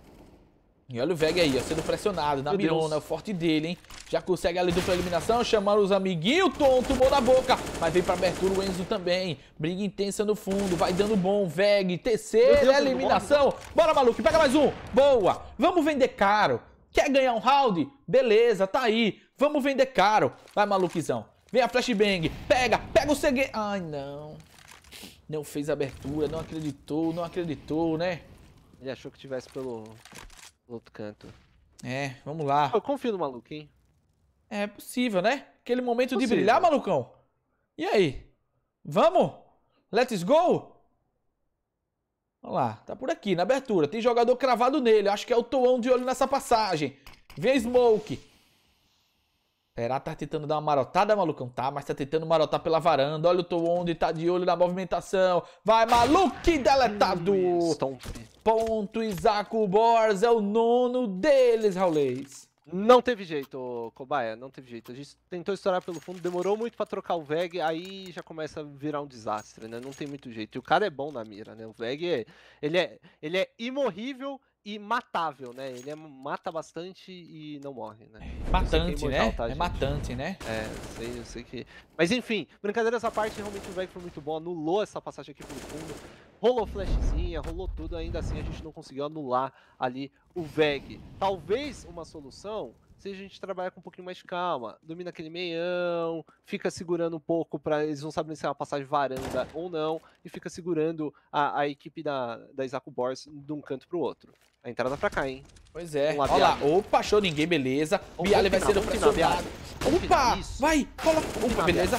E olha o Veg aí, ó, sendo pressionado na Meu mirona, Deus. o forte dele, hein? Já consegue ali dupla eliminação, chamando os amiguinhos, Tonto, tomou da boca, mas vem pra abertura o Enzo também. Briga intensa no fundo, vai dando bom, Veg, terceira Deus, eliminação. Bora, maluco, pega mais um, boa. Vamos vender caro. Quer ganhar um round? Beleza, tá aí. Vamos vender caro. Vai, maluquizão. Vem a flashbang. Pega, pega o segue. Ai, não. Não fez abertura, não acreditou, não acreditou, né? Ele achou que tivesse pelo, pelo outro canto. É, vamos lá. Eu confio no maluco, hein? É possível, né? Aquele momento possível. de brilhar, malucão. E aí? Vamos? Let's go? Vamos lá, tá por aqui, na abertura. Tem jogador cravado nele. Acho que é o Toão de olho nessa passagem. Vem a Smoke. Pera, tá tentando dar uma marotada, malucão? Tá, mas tá tentando marotar pela varanda. Olha o Towonde, tá de olho na movimentação. Vai, maluque deletado! Ponto, Isaco Borz é o nono deles, Raulês. Não teve jeito, Cobaia, não teve jeito. A gente tentou estourar pelo fundo, demorou muito para trocar o Veg, aí já começa a virar um desastre, né? Não tem muito jeito. E o cara é bom na mira, né? O Veg, é, ele, é, ele é imorrível e matável, né? Ele é, mata bastante e não morre, né? É é matante, é né? Tá, é matante, né? É, eu sei, eu sei que. Mas enfim, brincadeira essa parte, realmente o Veg foi muito bom, anulou essa passagem aqui pelo fundo. Rolou flashzinha, rolou tudo, ainda assim a gente não conseguiu anular ali o Veg. Talvez uma solução se a gente trabalhar com um pouquinho mais de calma. Domina aquele meião, fica segurando um pouco para eles não saberem se é uma passagem varanda ou não, e fica segurando a, a equipe da, da Isaac Boris de um canto para o outro. A entrada pra cá, hein? Pois é. Olha lá. Opa, show ninguém, beleza. Vamos, Bialy vai ser pressionado. Opa! Vai! Cola! Opa, beleza!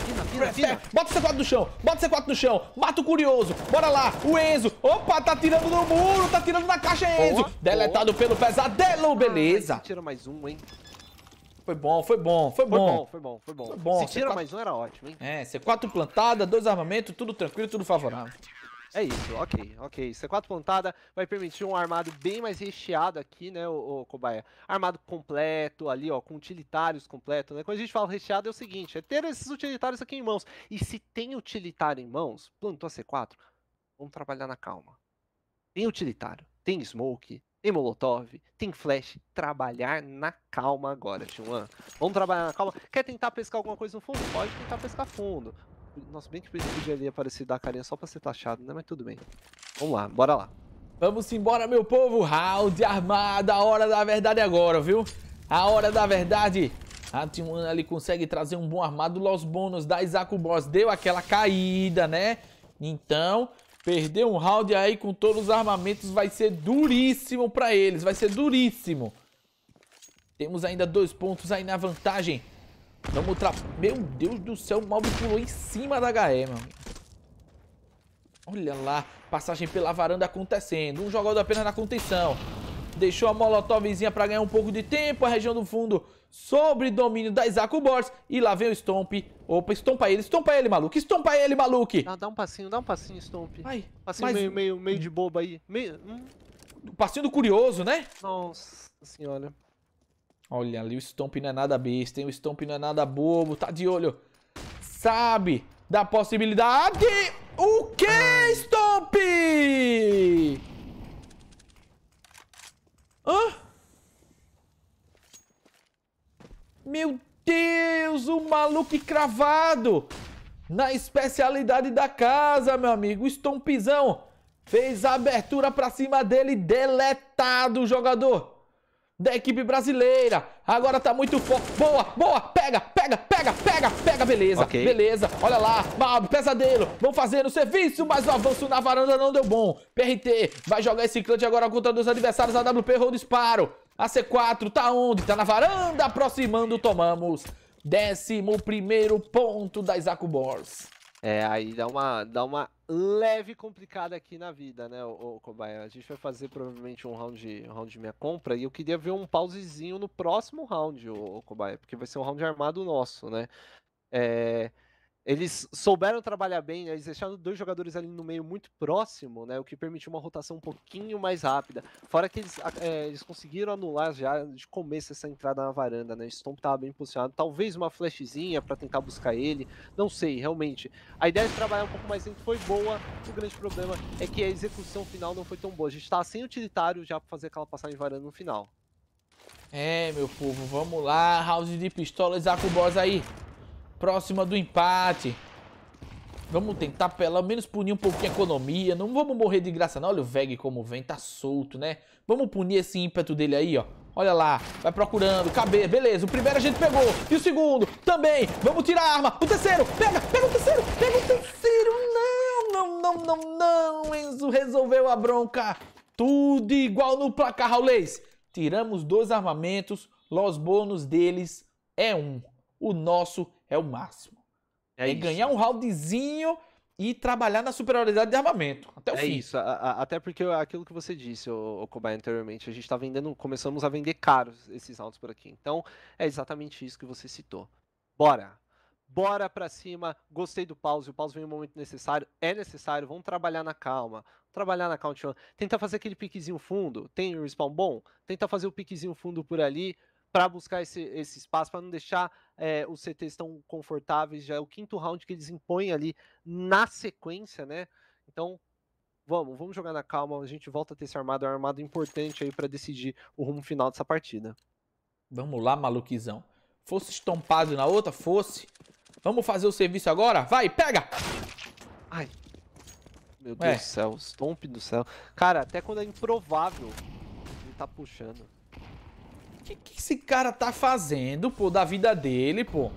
Bota o C4 no chão! Bota o C4 no chão! Mata o curioso! Bora lá! O Enzo! Opa, tá tirando no muro! Tá tirando na caixa, Enzo! Deletado pelo pesadelo! Ah, beleza! Tira mais um, hein? Foi bom, foi bom, foi, foi bom. bom. Foi bom, foi bom, foi bom. Se tira C4... mais um era ótimo, hein? É, C4 plantada, dois armamentos, tudo tranquilo, tudo favorável. É isso, ok, ok. C4 é plantada vai permitir um armado bem mais recheado aqui, né, o, o Cobaia? Armado completo ali, ó, com utilitários completo, né? Quando a gente fala recheado é o seguinte, é ter esses utilitários aqui em mãos. E se tem utilitário em mãos, plantou a C4, vamos trabalhar na calma. Tem utilitário, tem smoke, tem molotov, tem flash. Trabalhar na calma agora, Chuan. Vamos trabalhar na calma. Quer tentar pescar alguma coisa no fundo? Pode tentar pescar fundo. Nossa, bem que o Prestige ali aparecer dar carinha só pra ser taxado, né? Mas tudo bem. Vamos lá, bora lá. Vamos embora, meu povo. Round armada, a hora da verdade é agora, viu? A hora da verdade. A Team ali consegue trazer um bom armado. Los bônus da Isaku Boss deu aquela caída, né? Então, perder um round aí com todos os armamentos vai ser duríssimo pra eles. Vai ser duríssimo. Temos ainda dois pontos aí na vantagem. Vamos ultra... Meu Deus do céu, o Malve pulou em cima da HE, mano. Olha lá, passagem pela varanda acontecendo. Um jogador apenas na contenção. Deixou a Molotovzinha para ganhar um pouco de tempo. A região do fundo sobre domínio da Isaac Boris. E lá vem o Stomp. Opa, estompa ele, estompa ele, maluco. Estompa ele, maluco. Ah, dá um passinho, dá um passinho, Stomp. Ai, passinho mas... meio, meio, meio de boba aí. Meio... Hum. Passinho do curioso, né? Nossa senhora. Olha ali, o Stomp não é nada besta, hein? O Stomp não é nada bobo, tá de olho. Sabe da possibilidade... O que, Stomp? Hã? Meu Deus, o maluco cravado! Na especialidade da casa, meu amigo, o Stompzão fez a abertura pra cima dele, deletado o jogador da equipe brasileira. Agora tá muito forte. Boa, boa. Pega, pega, pega, pega, pega. Beleza, okay. beleza. Olha lá. mal pesadelo. Vão fazendo serviço, mas o avanço na varanda não deu bom. PRT vai jogar esse clutch agora contra dois adversários. AWP, o disparo. A C4 tá onde? Tá na varanda, aproximando, tomamos. Décimo primeiro ponto da isaac Bors. É, aí dá uma, dá uma leve complicada aqui na vida, né, o, Cobaia? A gente vai fazer provavelmente um round, de, um round de minha compra e eu queria ver um pausezinho no próximo round, o, Cobaia, porque vai ser um round armado nosso, né? É, eles souberam trabalhar bem, né? eles deixaram dois jogadores ali no meio muito próximo, né? O que permitiu uma rotação um pouquinho mais rápida. Fora que eles, é, eles conseguiram anular já de começo essa entrada na varanda, né? Stomp estava bem posicionado, talvez uma flashzinha para tentar buscar ele, não sei, realmente. A ideia de trabalhar um pouco mais dentro foi boa, o grande problema é que a execução final não foi tão boa. A gente estava tá sem utilitário já para fazer aquela passagem varanda no final. É, meu povo, vamos lá, House de Pistola, Zaku Boss aí próxima do empate. Vamos tentar pelo menos punir um pouquinho a economia. Não vamos morrer de graça não. Olha o Veg como vem, tá solto, né? Vamos punir esse ímpeto dele aí, ó. Olha lá, vai procurando, cabe, beleza, o primeiro a gente pegou, e o segundo também, vamos tirar a arma, o terceiro, pega, pega o terceiro, pega o terceiro, não, não, não, não, não, Enzo resolveu a bronca, tudo igual no placar, Raulês, tiramos dois armamentos, los bônus deles é um, o nosso é o máximo. É, é ganhar um roundzinho e trabalhar na superioridade de armamento. Até o é fim. isso, a, a, até porque aquilo que você disse, o, o anteriormente, a gente está vendendo, começamos a vender caros esses rounds por aqui. Então, é exatamente isso que você citou. Bora! Bora pra cima, gostei do pause, o pause vem no momento necessário, é necessário, vamos trabalhar na calma, trabalhar na count one, Tenta fazer aquele piquezinho fundo, tem um respawn bom, Tenta fazer o piquezinho fundo por ali, para buscar esse, esse espaço, para não deixar é, os CTs tão confortáveis. Já é o quinto round que eles impõem ali na sequência, né? Então, vamos, vamos jogar na calma. A gente volta a ter esse armado, é um armado importante aí para decidir o rumo final dessa partida. Vamos lá, maluquizão. Fosse estompado na outra? Fosse. Vamos fazer o serviço agora? Vai, pega! Ai. Meu é. Deus do céu, estompe do céu. Cara, até quando é improvável, ele tá puxando que, que esse cara tá fazendo, pô, da vida dele, pô?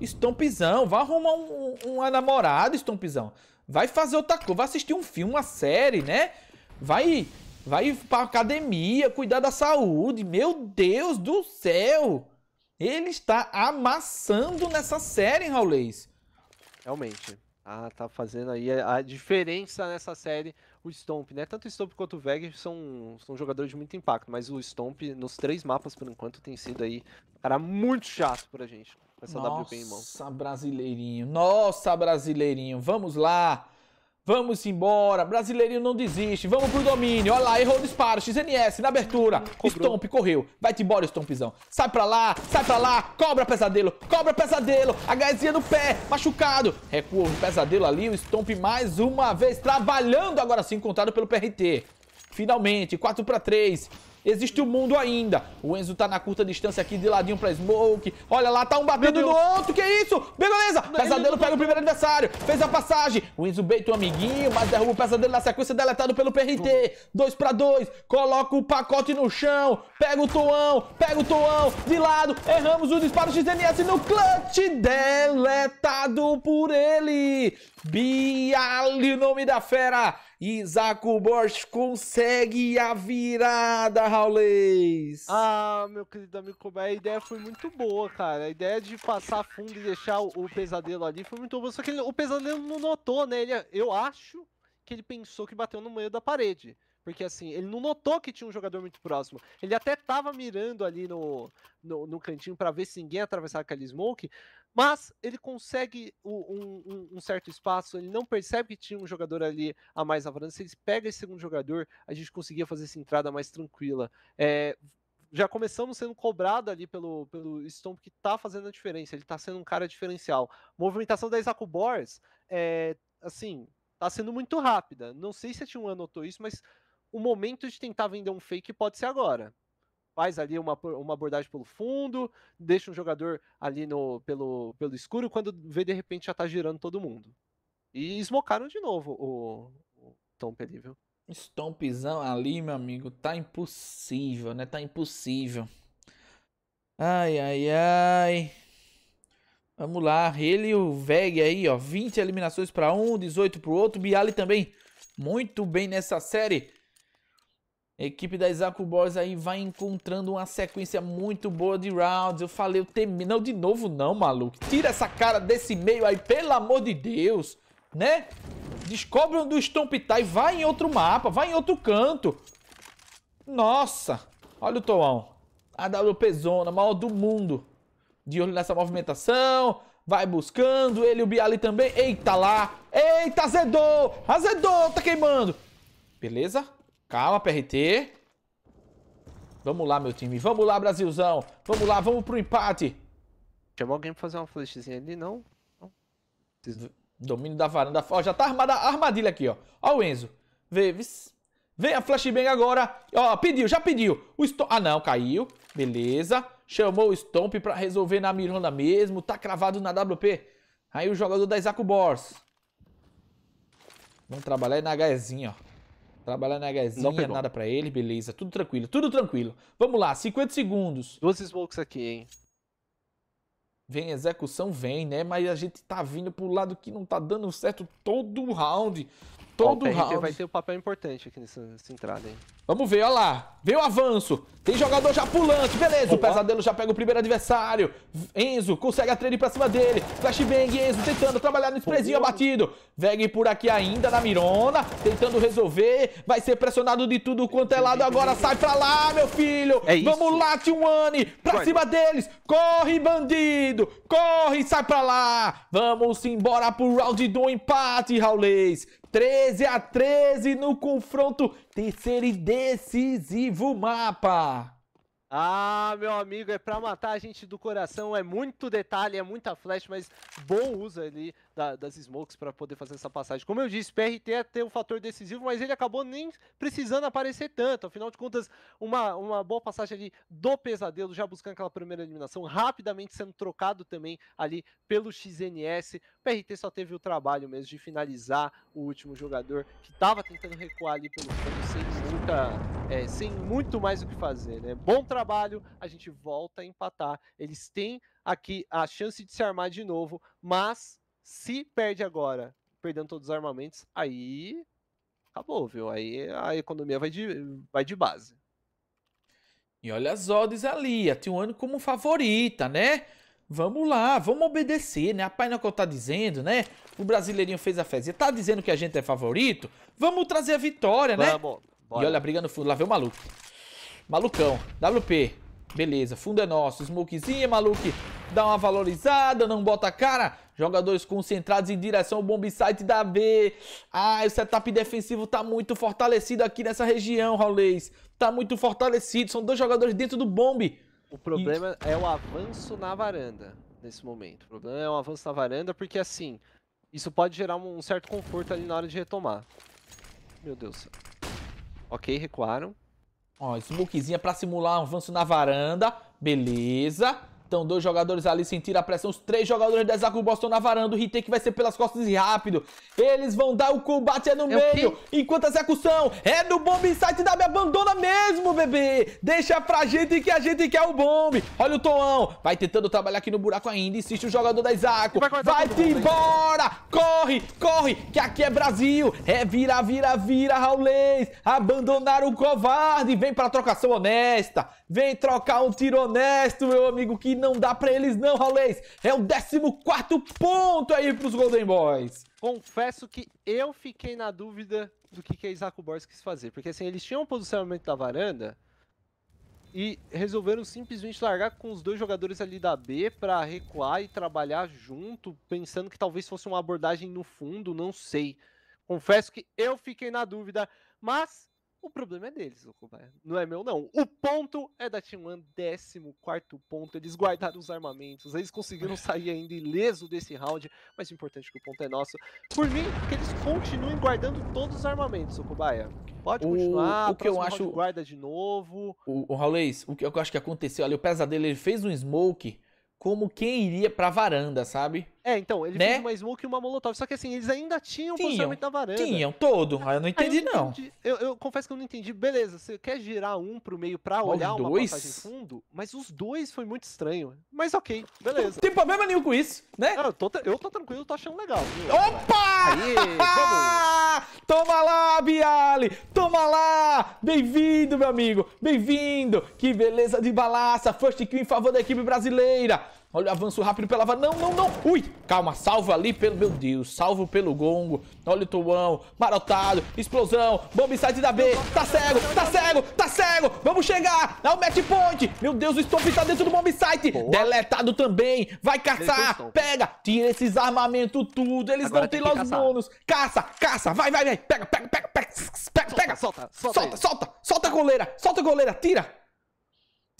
Estompizão, vai arrumar um, um, uma namorada, Estompizão. Vai fazer outra coisa, vai assistir um filme, uma série, né? Vai, vai pra academia, cuidar da saúde. Meu Deus do céu! Ele está amassando nessa série, Raulês. Realmente. Ah, tá fazendo aí a diferença nessa série o Stomp, né? Tanto o Stomp quanto o Veg são, são jogadores de muito impacto, mas o Stomp, nos três mapas por enquanto, tem sido aí, cara, muito chato pra gente. Essa Nossa, WP Nossa, brasileirinho. Nossa, brasileirinho. Vamos lá. Vamos embora, brasileirinho não desiste, vamos pro domínio, olha lá, errou o disparo, XNS na abertura, Stomp correu, vai-te embora Stompzão, sai pra lá, sai pra lá, cobra pesadelo, cobra pesadelo, HZinha no pé, machucado, recuou o pesadelo ali, o Stomp mais uma vez trabalhando, agora sim encontrado pelo PRT, finalmente, 4 pra 3, Existe o um mundo ainda. O Enzo tá na curta distância aqui, de ladinho pra Smoke. Olha lá, tá um batendo no outro. Que isso? Beleza! Pesadelo tá pega o primeiro adversário. Fez a passagem. O Enzo beita o amiguinho, mas derruba o Pesadelo na sequência, deletado pelo PRT. Uhum. Dois pra dois. Coloca o pacote no chão. Pega o Toão. Pega o Toão. De lado. Erramos o disparo XNS no clutch. Deletado por ele o nome da fera! Isaco Borges consegue a virada, Raulês! Ah, meu querido amigo Colbert, a ideia foi muito boa, cara. A ideia de passar fundo e deixar o, o pesadelo ali foi muito boa. Só que ele, o pesadelo não notou, né? Ele, eu acho que ele pensou que bateu no meio da parede. Porque assim, ele não notou que tinha um jogador muito próximo. Ele até tava mirando ali no, no, no cantinho para ver se ninguém atravessava aquele smoke, mas ele consegue o, um, um, certo espaço, ele não percebe que tinha um jogador ali a mais avançado. Se ele pega esse segundo jogador, a gente conseguia fazer essa entrada mais tranquila. É, já começamos sendo cobrado ali pelo, pelo Stomp, que tá fazendo a diferença. Ele tá sendo um cara diferencial. Movimentação da Isaku Bors, é, assim, tá sendo muito rápida. Não sei se a T1 notou isso, mas o momento de tentar vender um fake pode ser agora. Faz ali uma, uma abordagem pelo fundo, deixa um jogador ali no, pelo, pelo escuro, quando vê de repente já tá girando todo mundo. E esmocaram de novo o, o Tom Pelível. Stompzão ali, meu amigo, tá impossível, né? Tá impossível. Ai, ai, ai. Vamos lá, ele e o Veg aí, ó. 20 eliminações para um, 18 para outro. Bialy também muito bem nessa série equipe da Isaku Boys aí vai encontrando uma sequência muito boa de rounds. Eu falei, eu temi... Não, de novo não, maluco. Tira essa cara desse meio aí, pelo amor de Deus. Né? Descobre onde o Stomp tá e vai em outro mapa, vai em outro canto. Nossa! Olha o Toão. AWP Zona, maior do mundo. De olho nessa movimentação. Vai buscando. Ele e o Biali também. Eita lá. Eita, azedou. Azedou. Tá queimando. Beleza? Calma, PRT. Vamos lá, meu time. Vamos lá, Brasilzão. Vamos lá, vamos pro empate. Chamou alguém pra fazer uma flashzinha ali, não? não. Domínio da varanda. Ó, já tá armada a armadilha aqui, ó. Ó o Enzo. Vê, vem a flashbang agora. Ó, pediu, já pediu. O Stomp... Ah, não, caiu. Beleza. Chamou o Stomp pra resolver na Miranda mesmo. Tá cravado na WP. Aí o jogador da Isaac Bors. Vamos trabalhar aí na HEzinha, ó. Trabalhar na gazinha, nada para ele, beleza. Tudo tranquilo, tudo tranquilo. Vamos lá, 50 segundos. Duas smokes aqui, hein? Vem, execução vem, né? Mas a gente tá vindo pro lado que não tá dando certo todo round. Todo round. vai ter um papel importante aqui nessa, nessa entrada, hein? Vamos ver, olha lá. Veio o avanço. Tem jogador já pulante. Beleza, o Pesadelo já pega o primeiro adversário. Enzo consegue a trade pra cima dele. Flashbang, Enzo tentando trabalhar no sprayzinho abatido. Veg por aqui ainda na mirona. Tentando resolver. Vai ser pressionado de tudo quanto é lado agora. Sai pra lá, meu filho. É Vamos lá, Tiwani. Pra Vai. cima deles. Corre, bandido. Corre, sai pra lá. Vamos embora pro round do empate, Raulês. 13 a 13 no confronto terceiro e decisivo mapa. Ah, meu amigo, é pra matar a gente do coração, é muito detalhe, é muita flash, mas bom uso ali da, das smokes para poder fazer essa passagem. Como eu disse, PRT é ter um fator decisivo, mas ele acabou nem precisando aparecer tanto. Afinal de contas, uma, uma boa passagem ali do pesadelo, já buscando aquela primeira eliminação, rapidamente sendo trocado também ali pelo XNS. O PRT só teve o trabalho mesmo de finalizar o último jogador que estava tentando recuar ali pelo fundo sem muita, é, sem muito mais o que fazer, né? Bom trabalho, a gente volta a empatar. Eles têm aqui a chance de se armar de novo, mas se perde agora, perdendo todos os armamentos, aí acabou, viu? Aí a economia vai de, vai de base. E olha as odds ali, a Tijuana como favorita, né? Vamos lá, vamos obedecer, né? A que eu tá dizendo, né? O brasileirinho fez a fezinha. Tá dizendo que a gente é favorito? Vamos trazer a vitória, vamos, né? Vamos, E olha, brigando no fundo, lá vem o maluco. Malucão, WP. Beleza, fundo é nosso. Smokezinha, maluco. Dá uma valorizada, não bota a cara. Jogadores concentrados em direção ao bomb site da B. Ah, o setup defensivo tá muito fortalecido aqui nessa região, Raulês. Tá muito fortalecido. São dois jogadores dentro do bomb. O problema e... é o avanço na varanda nesse momento. O problema é o avanço na varanda porque assim, isso pode gerar um certo conforto ali na hora de retomar. Meu Deus. Ok, recuaram. Ó, esse é pra simular um avanço na varanda. Beleza. Então, dois jogadores ali sentiram a pressão. Os três jogadores da Zaku Boston na varanda. O Hite que vai ser pelas costas e rápido. Eles vão dar o combate é no é meio. Enquanto a execução é no bomb site da me abandona mesmo, bebê. Deixa pra gente que a gente quer o bomb. Olha o Toão. Vai tentando trabalhar aqui no buraco ainda. Insiste o jogador da Zaku. Vai-te embora. Corre, corre. Que aqui é Brasil. É vira, vira, vira, Raulês. Abandonaram o covarde. Vem pra trocação honesta. Vem trocar um tiro honesto, meu amigo, que não dá pra eles não, Raulês. É o 14 ponto aí pros Golden Boys. Confesso que eu fiquei na dúvida do que, que a Isaac Borges quis fazer. Porque assim, eles tinham um posicionamento da varanda e resolveram simplesmente largar com os dois jogadores ali da B pra recuar e trabalhar junto, pensando que talvez fosse uma abordagem no fundo, não sei. Confesso que eu fiquei na dúvida, mas o problema é deles, né? não é meu não. O ponto é da Team One, 14 ponto. Eles guardaram os armamentos, eles conseguiram sair ainda ileso desse round, mas o importante é que o ponto é nosso. Por mim, que eles continuem guardando todos os armamentos, Okubaya. Pode continuar, o, o que eu acho guarda de novo. O, o Raulês, o que eu acho que aconteceu ali, o pesadelo, ele fez um smoke como quem iria pra varanda, sabe? É, então, ele né? fez uma smoke e uma molotov. Só que assim, eles ainda tinham, tinham posicionamento na varanda. Tinham, todo. Ah, Aí eu não entendi, eu não. Entendi. Eu, eu, confesso que eu não entendi. Beleza, você quer girar um pro meio pra olhar os uma dois? passagem fundo? Mas os dois foi muito estranho. Mas ok, beleza. Não tem problema nenhum com isso, né? Cara, ah, eu, tô, eu tô tranquilo, tô achando legal. Opa! vamos! Toma lá, Bialy! Toma lá! Bem-vindo, meu amigo! Bem-vindo! Que beleza de balaça! First kill em favor da equipe brasileira! Olha o avanço rápido pela Não, não, não. Ui, calma. Salvo ali pelo... Meu Deus. Salvo pelo gongo. Olha o tuão. Marotado. Explosão. Bombside da B. Tá cego. Tá cego. Tá cego. Vamos chegar. É o match point. Meu Deus, o Stomp tá dentro do bombsite. Deletado também. Vai caçar. Então, pega. Tira esses armamentos tudo. Eles Agora não têm los bônus. Caça. Caça. Vai, vai, vai. Pega, pega, pega. Pega, pega. Solta, pega. solta. Solta, solta. Solta, solta a goleira. Solta a goleira. Tira.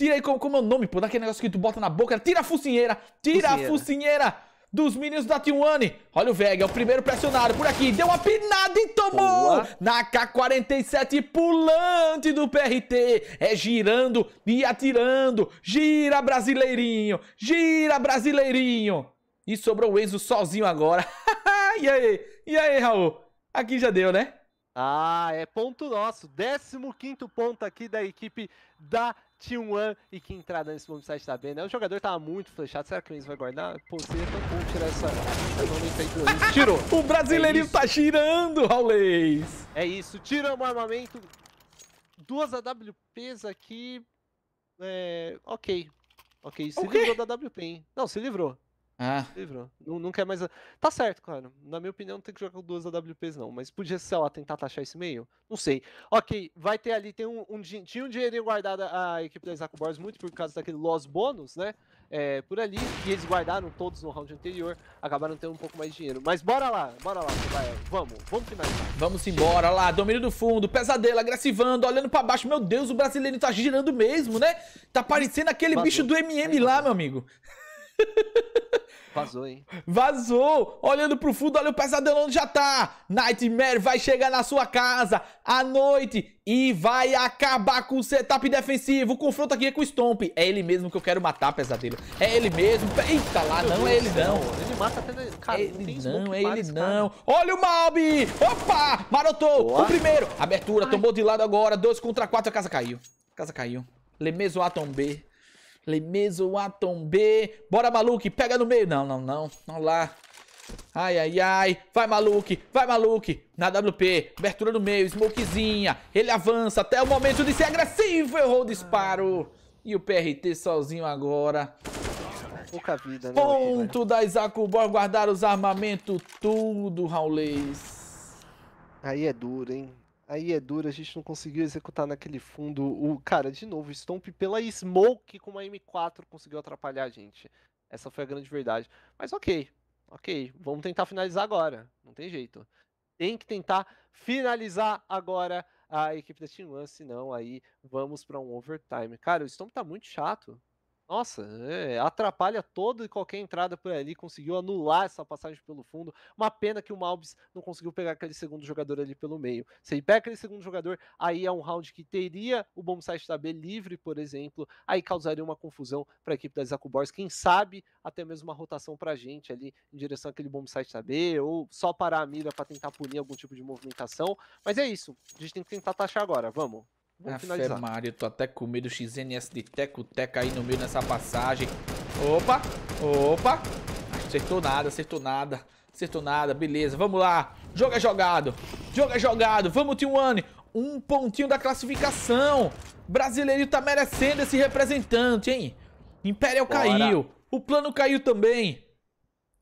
Tira aí, como, como é o nome, pô, daquele negócio que tu bota na boca. Tira a focinheira. Tira Fucinheira. a focinheira dos meninos da T1. Olha o Vega, é o primeiro pressionado por aqui. Deu uma pinada e tomou! Boa. Na K-47, pulante do PRT. É girando e atirando. Gira, brasileirinho. Gira, brasileirinho. E sobrou o Enzo sozinho agora. e aí? E aí, Raul? Aqui já deu, né? Ah, é ponto nosso. 15 quinto ponto aqui da equipe da T1 e que entrada nesse bombsite da tá B, né? O jogador tava muito flechado, será que o Enzo vai guardar? Pô, seria tão bom tirar essa, Tirou! o brasileirinho é tá girando, Raulês! É isso, tiramos o armamento. Duas AWPs aqui. É, ok. Ok, se okay. livrou da AWP, hein? Não, se livrou. Ah. Livro. Não, não quer mais. Tá certo, cara. Na minha opinião, não tem que jogar com duas AWPs, não. Mas podia, sei lá, tentar taxar esse meio? Não sei. Ok, vai ter ali, tem um, um tinha um dinheirinho guardado a equipe da Isaac Boys, muito por causa daquele loss Bônus, né? É, por ali. E eles guardaram todos no round anterior. Acabaram tendo um pouco mais de dinheiro. Mas bora lá, bora lá, Sabael. Vamos, vamos finalizar. Vamos embora lá. Domínio do fundo, pesadelo, agressivando, olhando pra baixo. Meu Deus, o brasileiro tá girando mesmo, né? Tá parecendo aquele Mas bicho do MM lá, meu amigo. Vazou, hein? Vazou! Olhando pro fundo, olha o pesadelo onde já tá! Nightmare vai chegar na sua casa à noite e vai acabar com o setup defensivo. O confronto aqui é com o Stomp. É ele mesmo que eu quero matar, pesadelo. É ele mesmo. Eita lá, não é ele não. Ele mata até... Cara, ele não, é ele não. Olha o Malbi! Opa! Marotou! Boa. O primeiro! Abertura, Ai. tomou de lado agora. Dois contra quatro, a casa caiu. A casa caiu. Lemeso A, Tom B. Lemezo B, Bora, Maluque, pega no meio. Não, não, não. Vamos lá. Ai, ai, ai. Vai, Maluque. Vai, Maluque. Na WP. Abertura no meio. Smokezinha. Ele avança até o momento de ser agressivo. Errou o disparo. E o PRT sozinho agora. Pouca vida, né? Ponto da Isacubor. Guardar os armamentos. Tudo, Raulês. Aí é duro, hein? Aí é duro, a gente não conseguiu executar naquele fundo. O cara, de novo, Stomp pela Smoke com uma M4 conseguiu atrapalhar a gente. Essa foi a grande verdade. Mas ok, ok, vamos tentar finalizar agora. Não tem jeito. Tem que tentar finalizar agora a equipe da Team One, senão aí vamos para um overtime. Cara, o Stomp tá muito chato. Nossa, é, atrapalha toda e qualquer entrada por ali, conseguiu anular essa passagem pelo fundo. Uma pena que o Malbis não conseguiu pegar aquele segundo jogador ali pelo meio. Se ele pega aquele segundo jogador, aí é um round que teria o bombsite da B livre, por exemplo, aí causaria uma confusão para a equipe da Zacubors. Quem sabe até mesmo uma rotação para a gente ali em direção àquele bombsite da B, ou só parar a mira para tentar punir algum tipo de movimentação. Mas é isso, a gente tem que tentar taxar agora, vamos. Vamos Afé finalizar. É Mário, tô até com medo. XNS de teco-teca aí no meio nessa passagem. Opa, opa. Acertou nada, acertou nada. Acertou nada, beleza. Vamos lá. Jogo é jogado. Jogo é jogado. Vamos, t One. Um pontinho da classificação. Brasileiro tá merecendo esse representante, hein? Imperial Bora. caiu. O plano caiu também.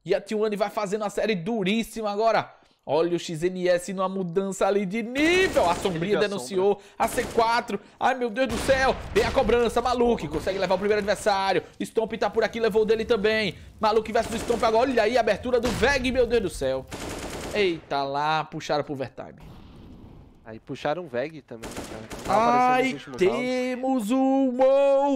E a t One vai fazendo a série duríssima agora. Olha o XNS numa mudança ali de nível. A sombria denunciou a C4. Ai, meu Deus do céu. Vem a cobrança. Maluque consegue levar o primeiro adversário. Stomp tá por aqui, levou o dele também. Maluque versus Stomp agora. Olha aí a abertura do Veg, meu Deus do céu. Eita lá, puxaram pro overtime. Aí puxaram o VEG também, né, Aí Ai, temos um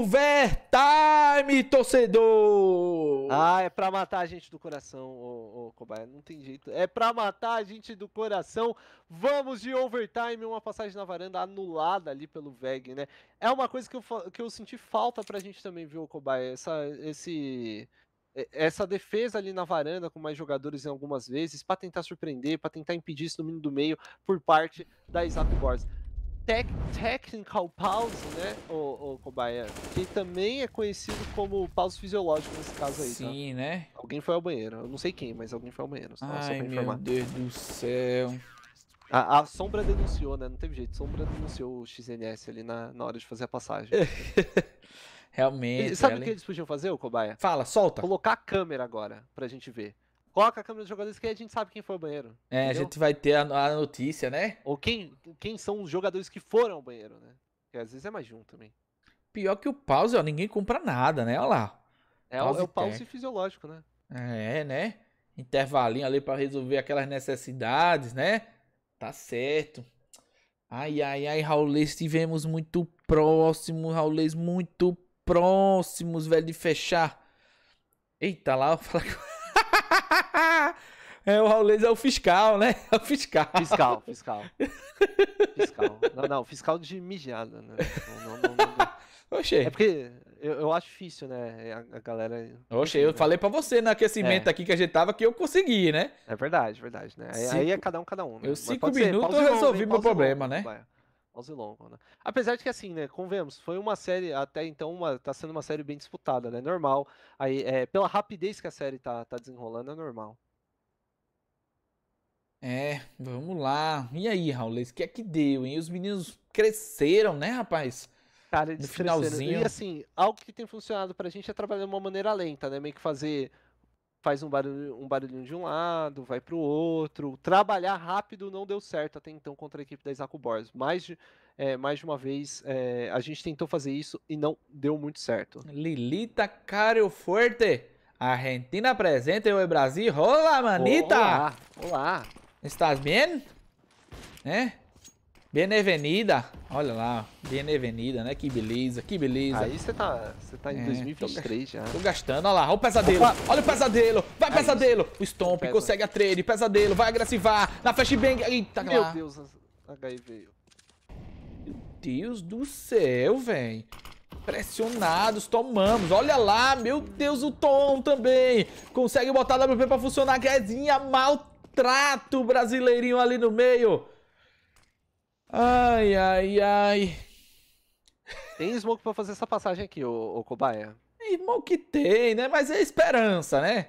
overtime, torcedor! Ah, é pra matar a gente do coração, ô, ô Cobaia. Não tem jeito. É pra matar a gente do coração. Vamos de overtime, uma passagem na varanda anulada ali pelo VEG, né? É uma coisa que eu, que eu senti falta pra gente também, viu, Cobaia? Essa, esse... É, essa defesa ali na varanda com mais jogadores em algumas vezes para tentar surpreender, para tentar impedir esse domínio do meio por parte da Isaac Borges. Tec technical pause, né, o, o Kobaia, que também é conhecido como pause fisiológico nesse caso aí, tá? Sim, tá? né? Alguém foi ao banheiro, eu não sei quem, mas alguém foi ao banheiro, só, Ai, meu Deus do céu. A, a, Sombra denunciou, né, não teve jeito, Sombra denunciou o XNS ali na, na hora de fazer a passagem. Realmente. E sabe o que eles podiam fazer, o Cobaia? Fala, solta. Colocar a câmera agora, pra gente ver. Coloca a câmera dos jogadores que a gente sabe quem foi ao banheiro. É, entendeu? a gente vai ter a, a, notícia, né? Ou quem, quem são os jogadores que foram ao banheiro, né? Porque às vezes é mais de um também. Pior que o pause, ó, ninguém compra nada, né? Olha lá. É, pause é o pause tech. fisiológico, né? É, né? Intervalinho ali para resolver aquelas necessidades, né? Tá certo. Ai, ai, ai, Raulês, estivemos muito próximo, Raulês, muito próximos, velho, de fechar. Eita, lá eu falo. é, o Raulês é o fiscal, né? É o fiscal. Fiscal, fiscal. fiscal. Não, não, fiscal de mijada, né? Não, não, Oxê. É porque eu, eu, acho difícil, né? A, a galera. Oxê, eu né? falei pra você no aquecimento é. aqui que a gente tava que eu consegui, né? É verdade, verdade, né? Aí, cinco... aí é cada um, cada um. Né? Eu, cinco minutos eu resolvi meu problema, né? Vai. Longo, né? Apesar de que assim, né, convenhamos, foi uma série até então uma tá sendo uma série bem disputada, né? Normal. Aí é, pela rapidez que a série tá, tá desenrolando é normal. É, vamos lá. E aí, Raul, o que é que deu, hein? Os meninos cresceram, né, rapaz? Cara, eles no finalzinho. E assim, algo que tem funcionado pra gente é trabalhar de uma maneira lenta, né? Meio que fazer faz um barulho, um barulhinho de um lado, vai para o outro. Trabalhar rápido não deu certo até então contra a equipe da Isaac Borges. Mais de, é, mais de uma vez, é, a gente tentou fazer isso e não deu muito certo. Lilita Cario Forte, Argentina presente, o Brasil. Olá, manita! Olá, olá. Estás bem? É? Benevenida, olha lá, Benevenida, né? Que beleza, que beleza. Aí você tá, você tá em é, 2023 tô, já. Tô gastando, olha lá, olha o pesadelo, Opa. olha o pesadelo, vai pesadelo. O Stomp pesa. consegue a trade, pesadelo, vai agressivar, na flashbang, eita, Meu lá. Deus, HI veio. Meu Deus do céu, velho. Pressionados, tomamos. Olha lá, meu Deus, o Tom também. Consegue botar a WP pra funcionar. Quezinha, é maltrato brasileirinho ali no meio. Ai, ai, ai. Tem smoke pra fazer essa passagem aqui, ô, cobaia. Smoke tem, né? Mas é esperança, né?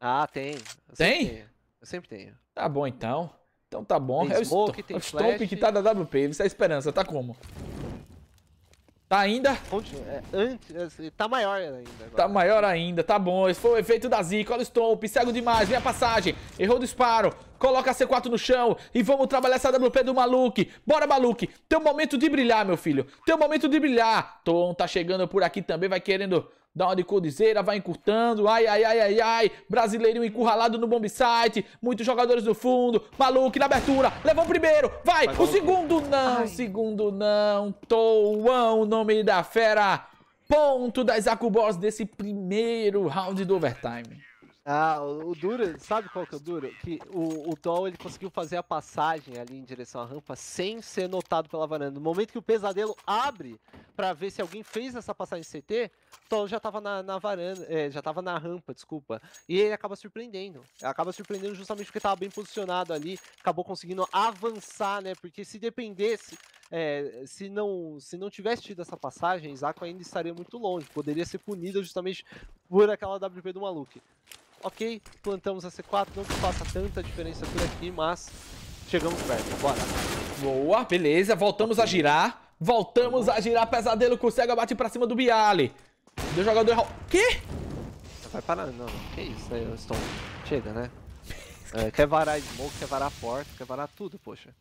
Ah, tem. Eu tem? Tenho. Eu sempre tenho. Tá bom, então. Então tá bom. Tem é o, tem o Stomp que tá da WP. Isso é esperança. Tá como? Tá ainda? É, antes, é, assim, tá maior ainda. Agora. Tá maior ainda, tá bom. Esse foi o efeito da zica. Olha o Stomp, cego demais, vem a passagem. Errou o disparo coloca a C4 no chão e vamos trabalhar essa WP do Maluque. Bora, Maluque. um momento de brilhar, meu filho. tem um momento de brilhar. Tom tá chegando por aqui também, vai querendo dar uma de codizeira, vai encurtando, ai, ai, ai, ai, ai, brasileirinho encurralado no bomb site, muitos jogadores do fundo, maluco na abertura, levou o primeiro, vai, vai o segundo não, O segundo não, Touão, o nome da fera, ponto das Acubos desse primeiro round do overtime. Ah, o duro, sabe qual que é o duro? Que o, o Doll ele conseguiu fazer a passagem ali em direção à rampa sem ser notado pela varanda. No momento que o pesadelo abre para ver se alguém fez essa passagem CT, o já tava na, na varanda, é, já tava na rampa, desculpa. E ele acaba surpreendendo. Acaba surpreendendo justamente porque tava bem posicionado ali, acabou conseguindo avançar, né? Porque se dependesse é, se, não, se não tivesse tido essa passagem, Zaco ainda estaria muito longe, poderia ser punida justamente por aquela WP do Maluque. Ok, plantamos a C4, não que faça tanta diferença por aqui, mas chegamos perto, bora. Boa, beleza, voltamos a girar, voltamos a girar, pesadelo com o cego, bate pra cima do Bialy. Deu jogador... Quê? Não vai parar, não, que isso aí, Stone, chega, né? É, quer varar smoke, quer varar porta, quer varar tudo, poxa.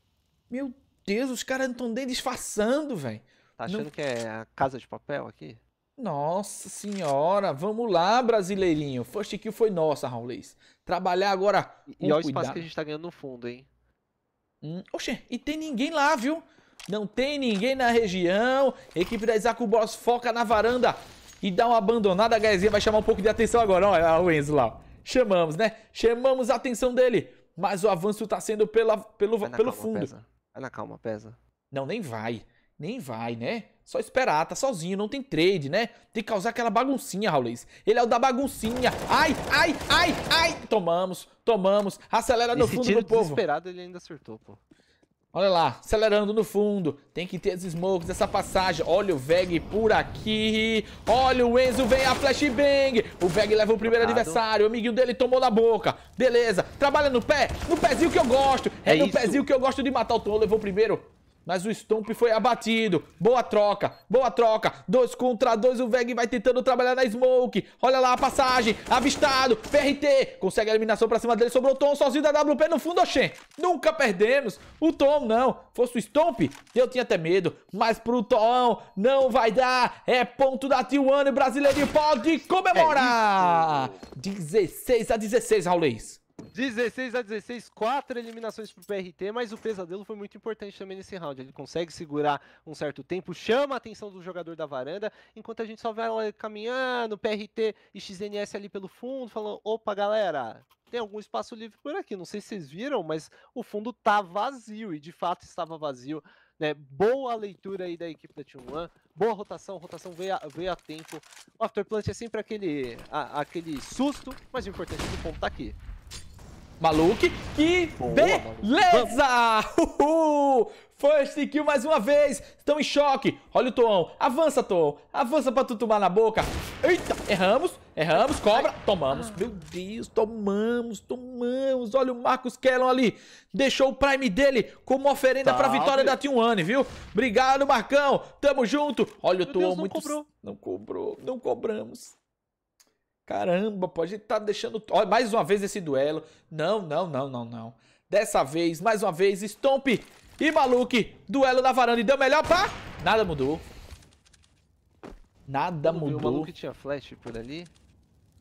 Meu Deus, os caras não estão nem disfarçando, velho. Tá achando não... que é a casa de papel aqui? Nossa senhora, vamos lá, brasileirinho. First kill foi nossa, Raulês. Trabalhar agora. e olha o espaço cuidado. que a gente tá ganhando no fundo, hein? Hum, oxê, e tem ninguém lá, viu? Não tem ninguém na região. Equipe da Isaku Boss foca na varanda e dá uma abandonada. A Gaizinha vai chamar um pouco de atenção agora. Olha o Enzo lá. Chamamos, né? Chamamos a atenção dele. Mas o avanço tá sendo pela, pelo, pelo calma, fundo. Pesa. Vai na calma, pesa. Não, nem vai. Nem vai, né? Só esperar, tá sozinho, não tem trade, né? Tem que causar aquela baguncinha, Raulês. Ele é o da baguncinha. Ai, ai, ai, ai! Tomamos, tomamos. Acelera no Esse fundo do povo. desesperado ele ainda acertou, pô. Olha lá, acelerando no fundo. Tem que ter as smokes, essa passagem. Olha o Veg por aqui. Olha o Enzo, vem a flashbang. O Veg leva o primeiro adversário. O amiguinho dele tomou na boca. Beleza. Trabalha no pé. No pezinho que eu gosto. É, é no isso. pezinho que eu gosto de matar o Tom. Levou o primeiro. Mas o Stomp foi abatido. Boa troca, boa troca. Dois contra dois, o Veg vai tentando trabalhar na Smoke. Olha lá a passagem, avistado, PRT. Consegue a eliminação pra cima dele, sobrou o Tom sozinho da WP no fundo, Oxen. Nunca perdemos. O Tom não, fosse o Stomp, eu tinha até medo. Mas pro Tom não vai dar. É ponto da T1 e o pode comemorar. É 16 a 16, Raulês. 16 a 16, quatro eliminações pro PRT, mas o pesadelo foi muito importante também nesse round. Ele consegue segurar um certo tempo, chama a atenção do jogador da varanda, enquanto a gente só vê ela caminhando, PRT e XNS ali pelo fundo, falando: opa, galera, tem algum espaço livre por aqui. Não sei se vocês viram, mas o fundo tá vazio e de fato estava vazio. Né? Boa leitura aí da equipe da Team One, boa rotação, rotação veio a, veio a tempo. O Afterplant é sempre aquele, a, aquele susto, mas o importante é que o ponto tá aqui. Maluque. Que Boa, beleza! Uhul! First kill mais uma vez. Estão em choque. Olha o Toão. Avança, Toão. Avança pra tu tomar na boca. Eita, erramos. Erramos, cobra. Tomamos. Ah. Meu Deus, tomamos, tomamos. Olha o Marcos Kellon ali. Deixou o Prime dele como oferenda tá, pra vitória meu. da T1 viu? Obrigado, Marcão. Tamo junto. Olha o Tom. Muito... Não cobrou. Não cobrou. Não cobramos. Caramba, pode estar tá deixando. Olha, mais uma vez esse duelo. Não, não, não, não, não. Dessa vez, mais uma vez, Stomp e Maluque. Duelo na varanda e deu melhor pra. Nada mudou. Nada mudou. O Maluque tinha flash por ali.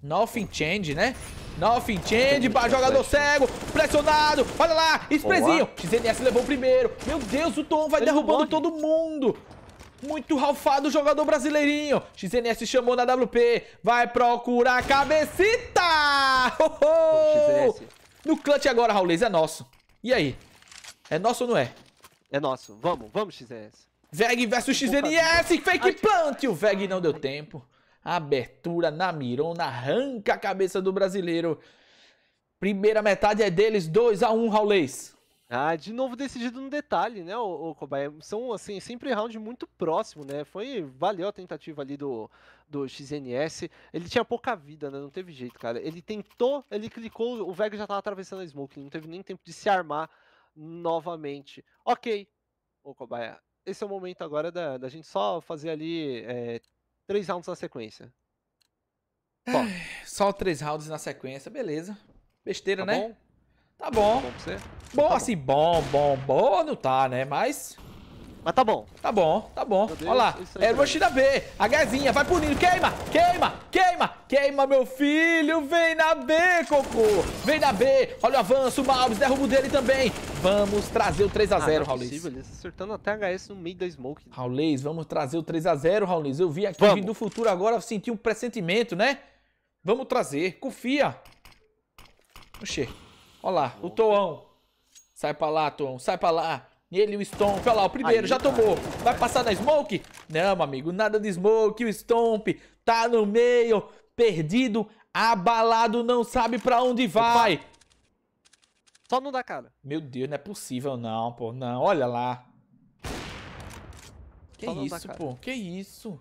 Nothing change, né? Nothing change para jogador né? cego, pressionado, olha lá, Sprezinho. XNS levou o primeiro. Meu Deus, o Tom vai Ele derrubando todo mundo. Muito ralfado o jogador brasileirinho. XNS chamou na WP. Vai procurar a cabecita! Oh, oh. No clutch agora, Raulês. É nosso. E aí? É nosso ou não é? É nosso. Vamos, vamos, XNS. Veg versus XNS. Fake plant. O Veg não deu tempo. Abertura na mirona. Arranca a cabeça do brasileiro. Primeira metade é deles. 2x1, um, Raulês. Ah, de novo decidido no detalhe, né, o, o São, assim, sempre round muito próximo, né? Foi, valeu a tentativa ali do, do XNS. Ele tinha pouca vida, né? Não teve jeito, cara. Ele tentou, ele clicou, o Vega já tava atravessando a smoke, não teve nem tempo de se armar novamente. Ok, o Kobayashi. Esse é o momento agora da, da gente só fazer ali é, três rounds na sequência. Só. Ai, só três rounds na sequência, beleza. Besteira, tá né? Bom? Tá bom. Tá bom, você? bom tá assim, bom, bom, bom não tá, né? Mas... Mas tá bom. Tá bom, tá bom. Olha lá. É rush da B. A Hzinha, vai punindo. Queima, queima, queima, queima, meu filho. Vem na B, Cocô. Vem na B. Olha o avanço. O Malves derruba dele também. Vamos trazer o 3x0, ah, Raulês. É ele está acertando até HS no meio da smoke. Raulês, vamos trazer o 3x0, Raulês. Eu vi aqui, vamos. vim do futuro agora, senti um pressentimento, né? Vamos trazer. Confia. Oxê. Olha lá, o Toão. Sai pra lá, Toão, sai pra lá. Ele e o Stomp, olha lá, o primeiro, Aí, já tá. tomou. Vai passar na Smoke? Não, amigo, nada de Smoke. O Stomp tá no meio, perdido, abalado, não sabe pra onde vai. Opa. Só não dá cara. Meu Deus, não é possível não, pô. Não, olha lá. Que Só isso, pô? Que isso?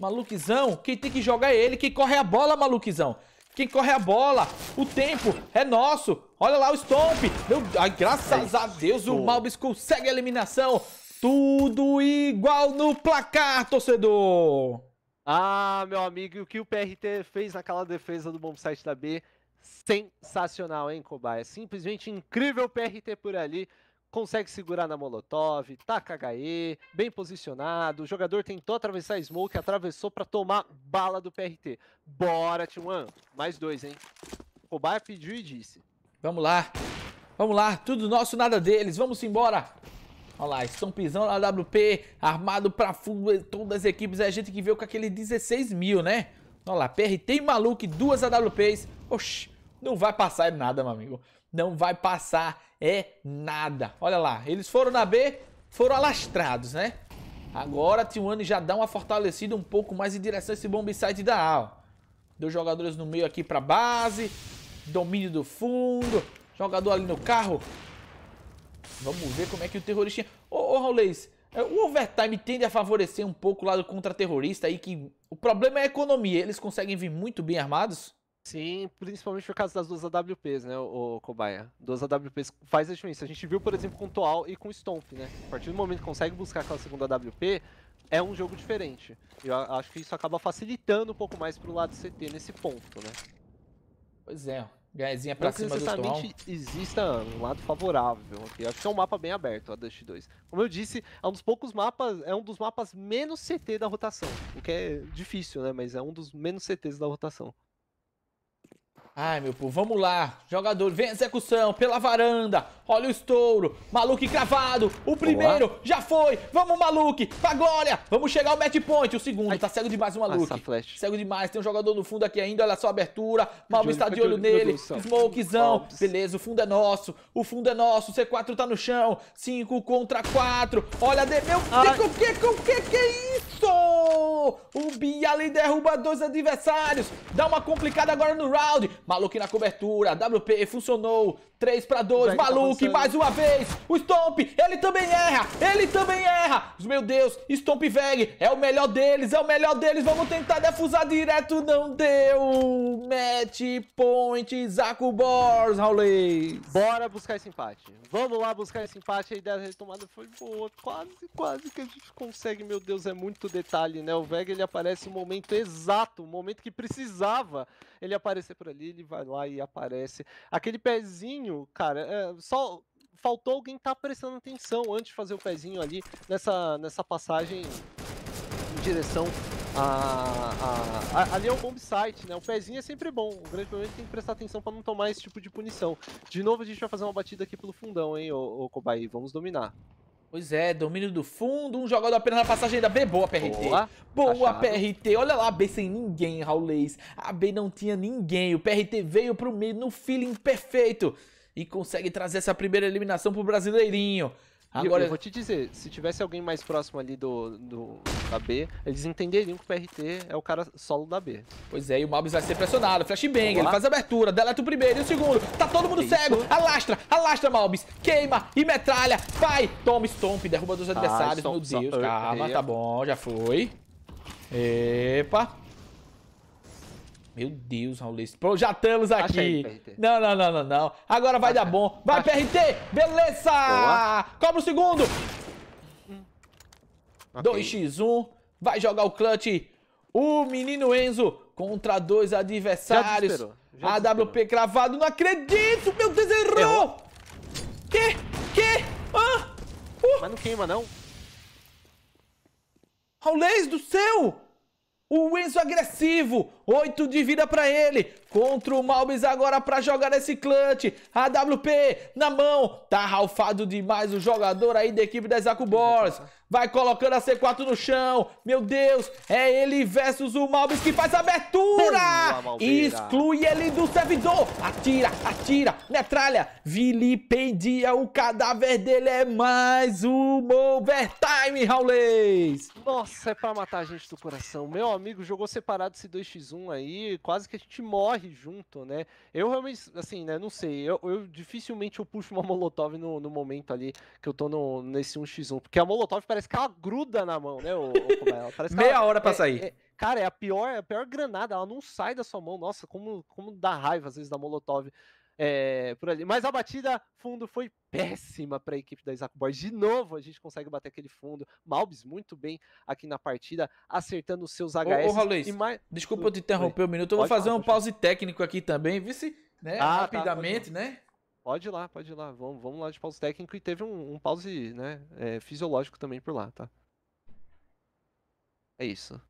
Maluquizão, quem tem que jogar é ele, quem corre a bola, maluquizão. Quem corre a bola. O tempo é nosso. Olha lá o Stomp. Meu, ai, graças a Deus o Malbis consegue a eliminação. Tudo igual no placar, torcedor. Ah, meu amigo, o que o PRT fez naquela defesa do site da B, sensacional, hein, Cobaia? Simplesmente incrível o PRT por ali consegue segurar na Molotov, taca HE, bem posicionado. O jogador tentou atravessar a Smoke, atravessou para tomar bala do PRT. Bora, T1. Mais dois, hein? Cobaia pediu e disse. Vamos lá. Vamos lá. Tudo nosso, nada deles. Vamos embora. Olha lá, estão pisando na WP, armado pra full, todas as equipes. É a gente que veio com aquele 16 mil, né? Olha lá, PRT e maluco, duas AWPs. Oxi, não vai passar nada, meu amigo não vai passar é nada. Olha lá, eles foram na B, foram alastrados, né? Agora T1 já dá uma fortalecida um pouco mais em direção a esse bombsite da A, ó. Dois jogadores no meio aqui pra base, domínio do fundo, jogador ali no carro. Vamos ver como é que o terrorista... Ô, ô Raulês, é, o overtime tende a favorecer um pouco o lado contra-terrorista aí, que o problema é a economia. Eles conseguem vir muito bem armados? Sim, principalmente por causa das duas AWPs, né, o, Cobaia. Duas AWPs faz a diferença. A gente viu, por exemplo, com Toal e com Stomp, né? A partir do momento que consegue buscar aquela segunda AWP, é um jogo diferente. Eu acho que isso acaba facilitando um pouco mais pro lado CT nesse ponto, né? Pois é, ganhazinha pra Não cima do Toal. exista um lado favorável aqui. Acho que é um mapa bem aberto, a Dust 2. Como eu disse, é um dos poucos mapas, é um dos mapas menos CT da rotação. O que é difícil, né? Mas é um dos menos CTs da rotação. Ai, meu povo, vamos lá. Jogador, vem a execução pela varanda. Olha o estouro. Maluque cravado. O primeiro Olá. já foi. Vamos, Maluque. Pra glória. Vamos chegar ao match point. O segundo. Ai. Tá cego demais o Maluque. Nossa, cego demais. Tem um jogador no fundo aqui ainda. Olha só a abertura. Malvin está de olho nele. Smokezão. Beleza, o fundo é nosso. O fundo é nosso. O C4 tá no chão. 5 contra 4. Olha, de... meu... o Que, que, que, que é isso? O ali derruba dois adversários. Dá uma complicada agora no round. Maluque na cobertura, WP funcionou, 3 para 2, maluque tá mais uma vez, o Stomp, ele também erra, ele também erra, meu Deus, Stomp Veg, é o melhor deles, é o melhor deles, vamos tentar defusar direto, não deu, match point, Zaco Bors, Raulês. Bora buscar esse empate, vamos lá buscar esse empate, a ideia da retomada foi boa, quase, quase que a gente consegue, meu Deus, é muito detalhe, né, o Veg ele aparece no momento exato, o momento que precisava ele aparecer por ali, ele vai lá e aparece. Aquele pezinho, cara, é, só faltou alguém estar tá prestando atenção antes de fazer o pezinho ali nessa, nessa passagem em direção a, a, a, ali é o bomb site, né? O pezinho é sempre bom. O grande problema é que tem que prestar atenção para não tomar esse tipo de punição. De novo, a gente vai fazer uma batida aqui pelo fundão, hein, ô, ô Kobai? Vamos dominar. Pois é, domínio do fundo, um jogador apenas na passagem da B. Boa, PRT. Boa, Boa PRT. Olha lá, a B sem ninguém, Raul Leis. A B não tinha ninguém. O PRT veio pro meio no feeling perfeito. E consegue trazer essa primeira eliminação pro Brasileirinho. Agora, eu, eu, vou te dizer, se tivesse alguém mais próximo ali do, do da B, eles entenderiam que o PRT é o cara solo da B. Pois é, e o Malbis vai ser pressionado. Flashbang, ele faz a abertura, deleta o primeiro e o segundo. Tá todo mundo cego. Alastra, alastra, Malbis, Queima e metralha. Vai, toma stomp, derruba dos ah, adversários. Ah, Meu Deus, calma, tá bom, já foi. Epa. Meu Deus, Raulês. Pô, já estamos aqui. Aí, não, não, não, não, não. Agora vai Acha. dar bom. Vai, Acha. PRT! Beleza! Boa. Cobra o segundo. Okay. 2x1. Vai jogar o clutch. O menino Enzo contra dois adversários. Já desesperou. AWP cravado. Não acredito! Meu Deus, errou! errou. Que? Que? Ah! Uh. Mas não queima, não. Raulês do céu! O Enzo é agressivo, 8 de vida pra ele. Contra o Malbis agora pra jogar esse clutch. AWP na mão. Tá ralfado demais o jogador aí da equipe da Zaku Vai colocando a C4 no chão. Meu Deus, é ele versus o Malbis que faz a abertura. Exclui ele do servidor. Atira, atira, metralha. Vilipendia o cadáver dele. É mais um overtime, Raulês. Nossa, é pra matar a gente do coração. Meu amigo jogou separado esse 2x1 um aí, quase que a gente morre junto, né? Eu realmente, assim, né, não sei, eu, eu dificilmente eu puxo uma Molotov no, no, momento ali que eu tô no, nesse 1x1, porque a Molotov parece que ela gruda na mão, né, o, o Meia ela, hora pra é, sair. É, cara, é a pior, é a pior granada, ela não sai da sua mão, nossa, como, como dá raiva às vezes da Molotov é, por ali. Mas a batida fundo foi péssima para a equipe da Isaac Boys. De novo, a gente consegue bater aquele fundo. Malbis muito bem aqui na partida, acertando os seus HS. Ô, ô Raulês, mais... desculpa eu te interromper um minuto. Eu vou pode fazer um pause técnico aqui também, vice, né? Ah, tá, rapidamente, tá, né? Pode ir lá, pode ir lá. Vamos, vamos lá de pause técnico e teve um, um pause né, é, fisiológico também por lá, tá? É isso.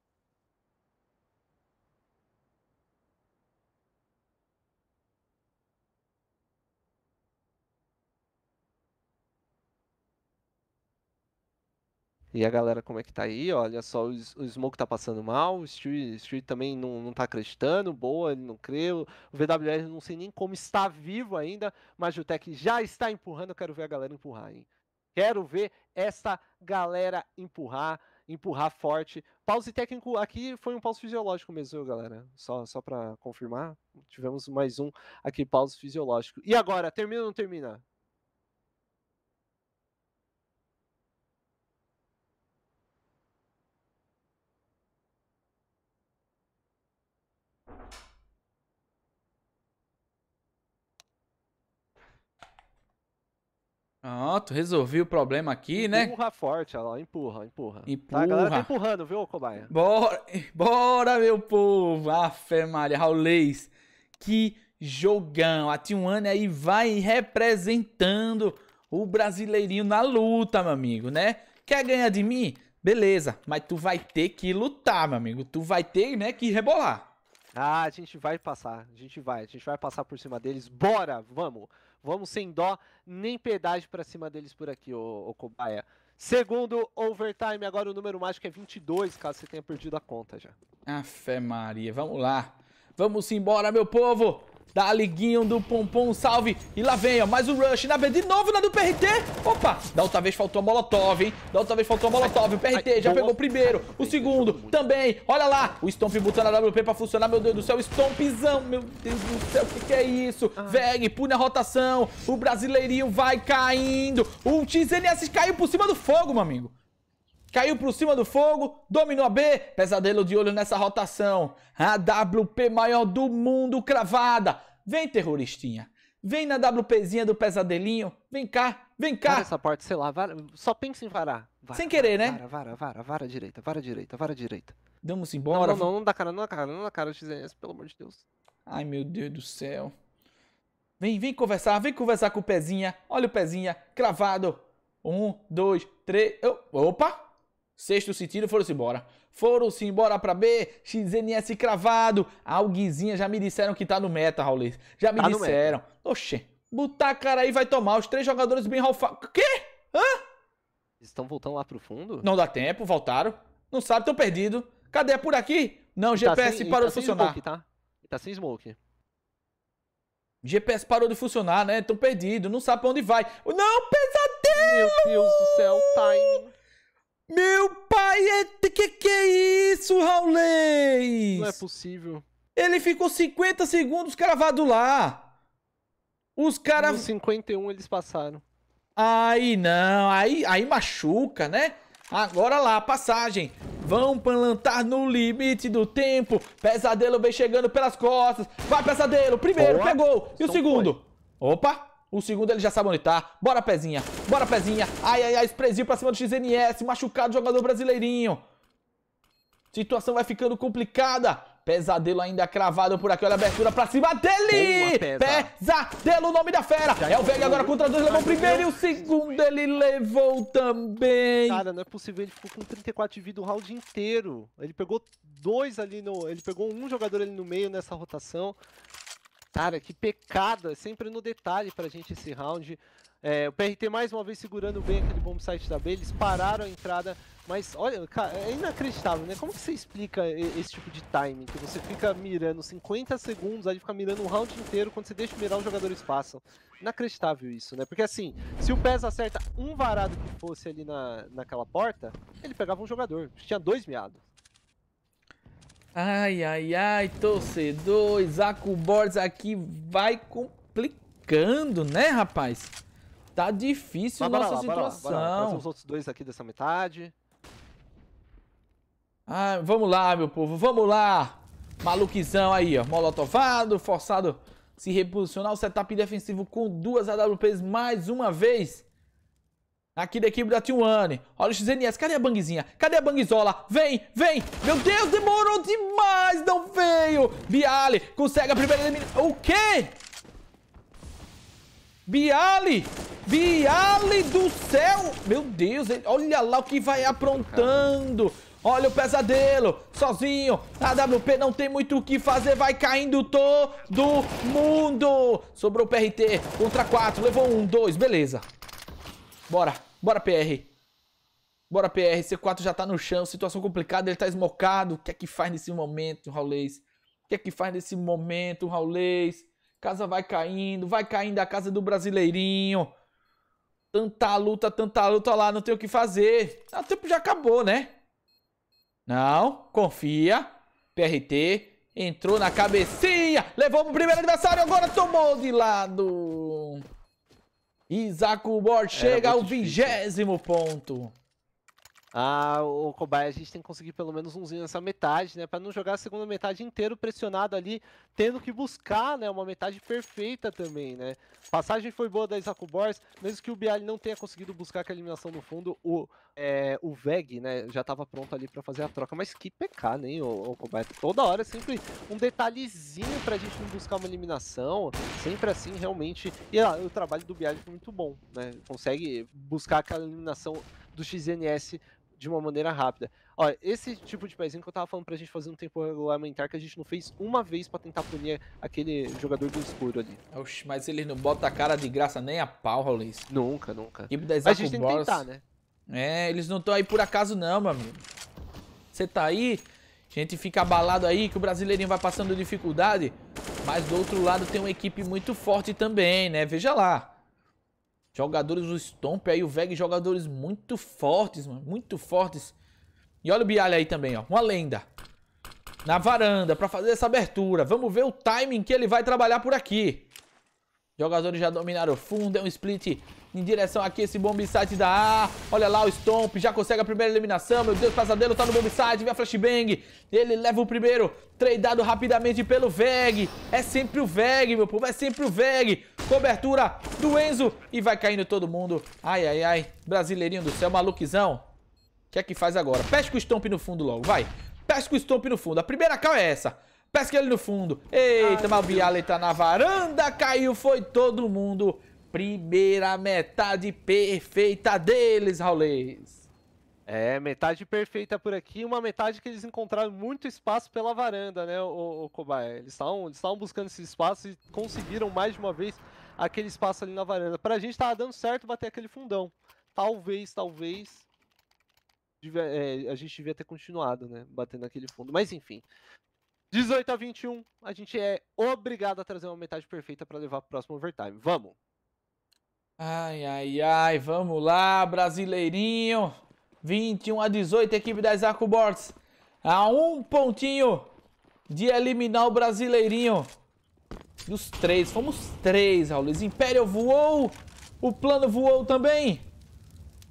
E a galera, como é que tá aí? Olha só, o, Smoke tá passando mal, o Street também não, não tá acreditando, boa, ele não creu, O VWR não sei nem como está vivo ainda, mas o Tech já está empurrando, eu quero ver a galera empurrar, hein? Quero ver essa galera empurrar, empurrar forte. Pause técnico aqui foi um pause fisiológico mesmo, galera. Só, só para confirmar, tivemos mais um aqui pause fisiológico. E agora, termina ou não termina? Pronto, resolvi o problema aqui, empurra né? Empurra forte, ó. empurra, empurra. Empurra. Tá, a galera tá empurrando, viu, cobaia? Bora, bora meu povo! Ah, Maria, Raulês, que jogão! A Tijuana aí vai representando o brasileirinho na luta, meu amigo, né? Quer ganhar de mim? Beleza, mas tu vai ter que lutar, meu amigo. Tu vai ter, né, que rebolar. Ah, a gente vai passar, a gente vai, a gente vai passar por cima deles. Bora, vamos! Vamos sem dó nem piedade para cima deles por aqui, o ô Cobaia. Segundo overtime, agora o número mágico é 22, caso você tenha perdido a conta já. A fé Maria, vamos lá. Vamos embora, meu povo! Dá liguinho do Pompom, salve. E lá vem, ó, mais um rush na B. De novo na do PRT. Opa, da outra vez faltou a Molotov, hein? Da outra vez faltou a Molotov. O PRT já pegou o primeiro, ah, o segundo também. Olha lá, o Stomp botando a WP pra funcionar. Meu Deus do céu, Stompzão. Meu Deus do céu, o que, que, é isso? Ah. Veg, pune a rotação. O brasileirinho vai caindo. O XNS caiu por cima do fogo, meu amigo. Caiu por cima do fogo, dominou a B, pesadelo de olho nessa rotação. A WP maior do mundo cravada. Vem, terroristinha. Vem na WPzinha do pesadelinho. Vem cá, vem cá. Vara essa porta, sei lá, vara, só pensa em varar. Vara, Sem querer, vara, né? Vara, vara, vara, vara direita, vara direita, vara direita. Vamos embora. Não, não, não, não dá cara, não dá cara, não dá cara, XNS, pelo amor de Deus. Ai, meu Deus do céu. Vem, vem conversar, vem conversar com o pezinha. Olha o pezinha, cravado. Um, dois, três. opa! Sexto sentido, foram-se embora. Foram-se embora pra B, XNS cravado. Alguizinha, já me disseram que tá no meta, Raulês. Já me tá disseram. Oxê, botar a cara aí vai tomar. Os três jogadores bem ralfados. Quê? Hã? Estão voltando lá pro fundo? Não dá tempo, voltaram. Não sabe, tão perdido. Cadê? É por aqui? Não, tá GPS sem, parou tá de funcionar. Smoke, tá? tá sem smoke. GPS parou de funcionar, né? Tão perdido, não sabe pra onde vai. Não, pesadelo! Meu Deus do céu, timing. Meu pai, é... que que é isso, Raulês? Não é possível. Ele ficou 50 segundos cravado lá. Os caras... 51 eles passaram. Aí não, aí, aí machuca, né? Agora lá, passagem. Vão plantar no limite do tempo. Pesadelo vem chegando pelas costas. Vai, Pesadelo. Primeiro, Boa. pegou. É e o segundo? Foi. Opa, o segundo ele já sabe onde tá. Bora, pezinha. Bora, pezinha. Ai, ai, ai. Esprezinho pra cima do XNS. Machucado jogador brasileirinho. Situação vai ficando complicada. Pesadelo ainda cravado por aqui. Olha a abertura pra cima dele. Pesa. Pesadelo, o nome da fera. Já é o Veg agora contra dois. Levou o primeiro e o segundo ele levou também. Cara, não é possível. Ele ficou com 34 de vida o round inteiro. Ele pegou dois ali no... Ele pegou um jogador ali no meio nessa rotação. Cara, que pecado! É sempre no detalhe pra gente esse round. É, o PRT mais uma vez segurando bem aquele bom site da B, eles pararam a entrada, mas olha, cara, é inacreditável, né? Como que você explica esse tipo de timing? Que você fica mirando 50 segundos, aí fica mirando um round inteiro, quando você deixa mirar, os jogadores passam. Inacreditável isso, né? Porque assim, se o PES acerta um varado que fosse ali na, naquela porta, ele pegava um jogador, tinha dois miados. Ai, ai, ai, torcedor, Isaco Borges aqui vai complicando, né, rapaz? Tá difícil a nossa lá, situação. Bora lá, bora lá. os outros dois aqui dessa metade? Ah, vamos lá, meu povo, vamos lá. Maluquizão aí, ó, molotovado, forçado se reposicionar o setup defensivo com duas AWPs mais uma vez. Aqui da equipe da T1. Olha o XNS. Cadê a bangzinha? Cadê a bangzola? Vem, vem. Meu Deus, demorou demais. Não veio. Bialy consegue a primeira eliminação. O quê? Bialy. Bialy do céu. Meu Deus. Olha lá o que vai aprontando. Olha o pesadelo, sozinho. AWP não tem muito o que fazer, vai caindo todo mundo. Sobrou o PRT, contra 4, levou um, dois, beleza. Bora. Bora, PR. Bora, PR. C4 já tá no chão. Situação complicada. Ele tá esmocado. O que é que faz nesse momento, Raulês? O que é que faz nesse momento, Raulês? Casa vai caindo. Vai caindo a casa do brasileirinho. Tanta luta, tanta luta lá. Não tem o que fazer. Ah, o tempo já acabou, né? Não. Confia. PRT. Entrou na cabecinha. Levou pro primeiro adversário. Agora tomou de lado. Isaac Ward chega ao vigésimo ponto. Ah, o Cobaia, a gente tem que conseguir pelo menos umzinho nessa metade, né? Para não jogar a segunda metade inteira pressionado ali, tendo que buscar, né? Uma metade perfeita também, né? Passagem foi boa da Isaco Borges, mesmo que o Bialy não tenha conseguido buscar aquela eliminação no fundo, o, é, o Veg, né? Já estava pronto ali para fazer a troca, mas que pecado, hein, o, o Cobaia? Toda hora é sempre um detalhezinho para a gente não buscar uma eliminação, sempre assim, realmente. E ah, o trabalho do Bialy foi muito bom, né? Consegue buscar aquela eliminação do XNS de uma maneira rápida. Olha, esse tipo de pezinho que eu tava falando pra gente fazer um tempo regulamentar que a gente não fez uma vez pra tentar punir aquele jogador do escuro ali. Oxi, mas eles não botam a cara de graça nem a pau, Rolis. Nunca, nunca. Tipo mas a gente tem que tentar, né? É, eles não estão aí por acaso não, meu amigo. Você tá aí, a gente fica abalado aí que o brasileirinho vai passando dificuldade, mas do outro lado tem uma equipe muito forte também, né? Veja lá. Jogadores do Stomp aí, o Veg, jogadores muito fortes, mano. Muito fortes. E olha o Bialha aí também, ó. Uma lenda. Na varanda, pra fazer essa abertura. Vamos ver o timing que ele vai trabalhar por aqui. Jogadores já dominaram o fundo, é um split em direção aqui, esse site da A. Olha lá o Stomp, já consegue a primeira eliminação. Meu Deus, Pesadelo tá no bombsite, vem a flashbang. Ele leva o primeiro, tradeado rapidamente pelo Veg. É sempre o Veg, meu povo, é sempre o Veg. Cobertura do Enzo e vai caindo todo mundo. Ai, ai, ai, brasileirinho do céu, maluquizão. O que é que faz agora? Pesca o Stomp no fundo logo, vai. Pesca o Stomp no fundo, a primeira cal é essa. Pesca ele no fundo. Eita, ah, Malbiala tá na varanda. Caiu, foi todo mundo. Primeira metade perfeita deles, Raulês. É, metade perfeita por aqui. Uma metade que eles encontraram muito espaço pela varanda, né, o, o Eles estavam eles buscando esse espaço e conseguiram mais de uma vez aquele espaço ali na varanda. Pra gente tava dando certo bater aquele fundão. Talvez, talvez... é, a gente devia ter continuado, né? Batendo aquele fundo. Mas enfim. 18 a 21, a gente é obrigado a trazer uma metade perfeita para levar pro próximo overtime. Vamos! Ai, ai, ai, vamos lá, brasileirinho! 21 a 18, equipe da Isaco Borges. A um pontinho de eliminar o brasileirinho. E os três, fomos três, Raul. Império voou, o plano voou também.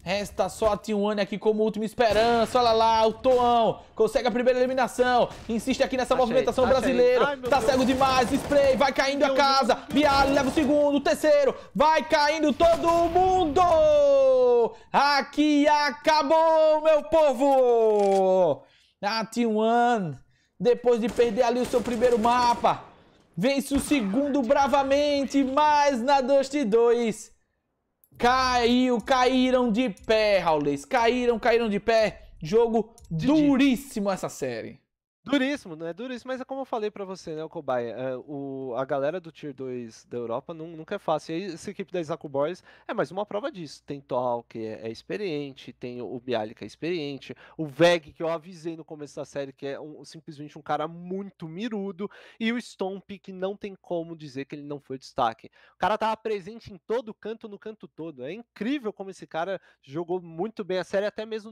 Resta só a T1 aqui como última esperança. Olha lá, o Toão consegue a primeira eliminação. Insiste aqui nessa achei, movimentação achei. brasileira. Ai, tá Deus. cego demais. Spray vai caindo meu a casa. Bialy leva o segundo, o terceiro. Vai caindo todo mundo. Aqui acabou, meu povo. A T1, depois de perder ali o seu primeiro mapa, vence o segundo bravamente, mas na Dust 2 Caiu, caíram de pé, Raulês. Caíram, caíram de pé. Jogo Didi. duríssimo essa série. Duríssimo, não é Duríssimo, mas é como eu falei para você, né, o É, o, a galera do Tier 2 da Europa não, nunca é fácil. E aí, essa equipe da Isaac Boys é mais uma prova disso. Tem Toal, que é, é, experiente, tem o Bialy, que é experiente, o Veg, que eu avisei no começo da série, que é um, simplesmente um cara muito mirudo, e o Stomp, que não tem como dizer que ele não foi destaque. O cara tava presente em todo canto, no canto todo. É incrível como esse cara jogou muito bem a série, até mesmo no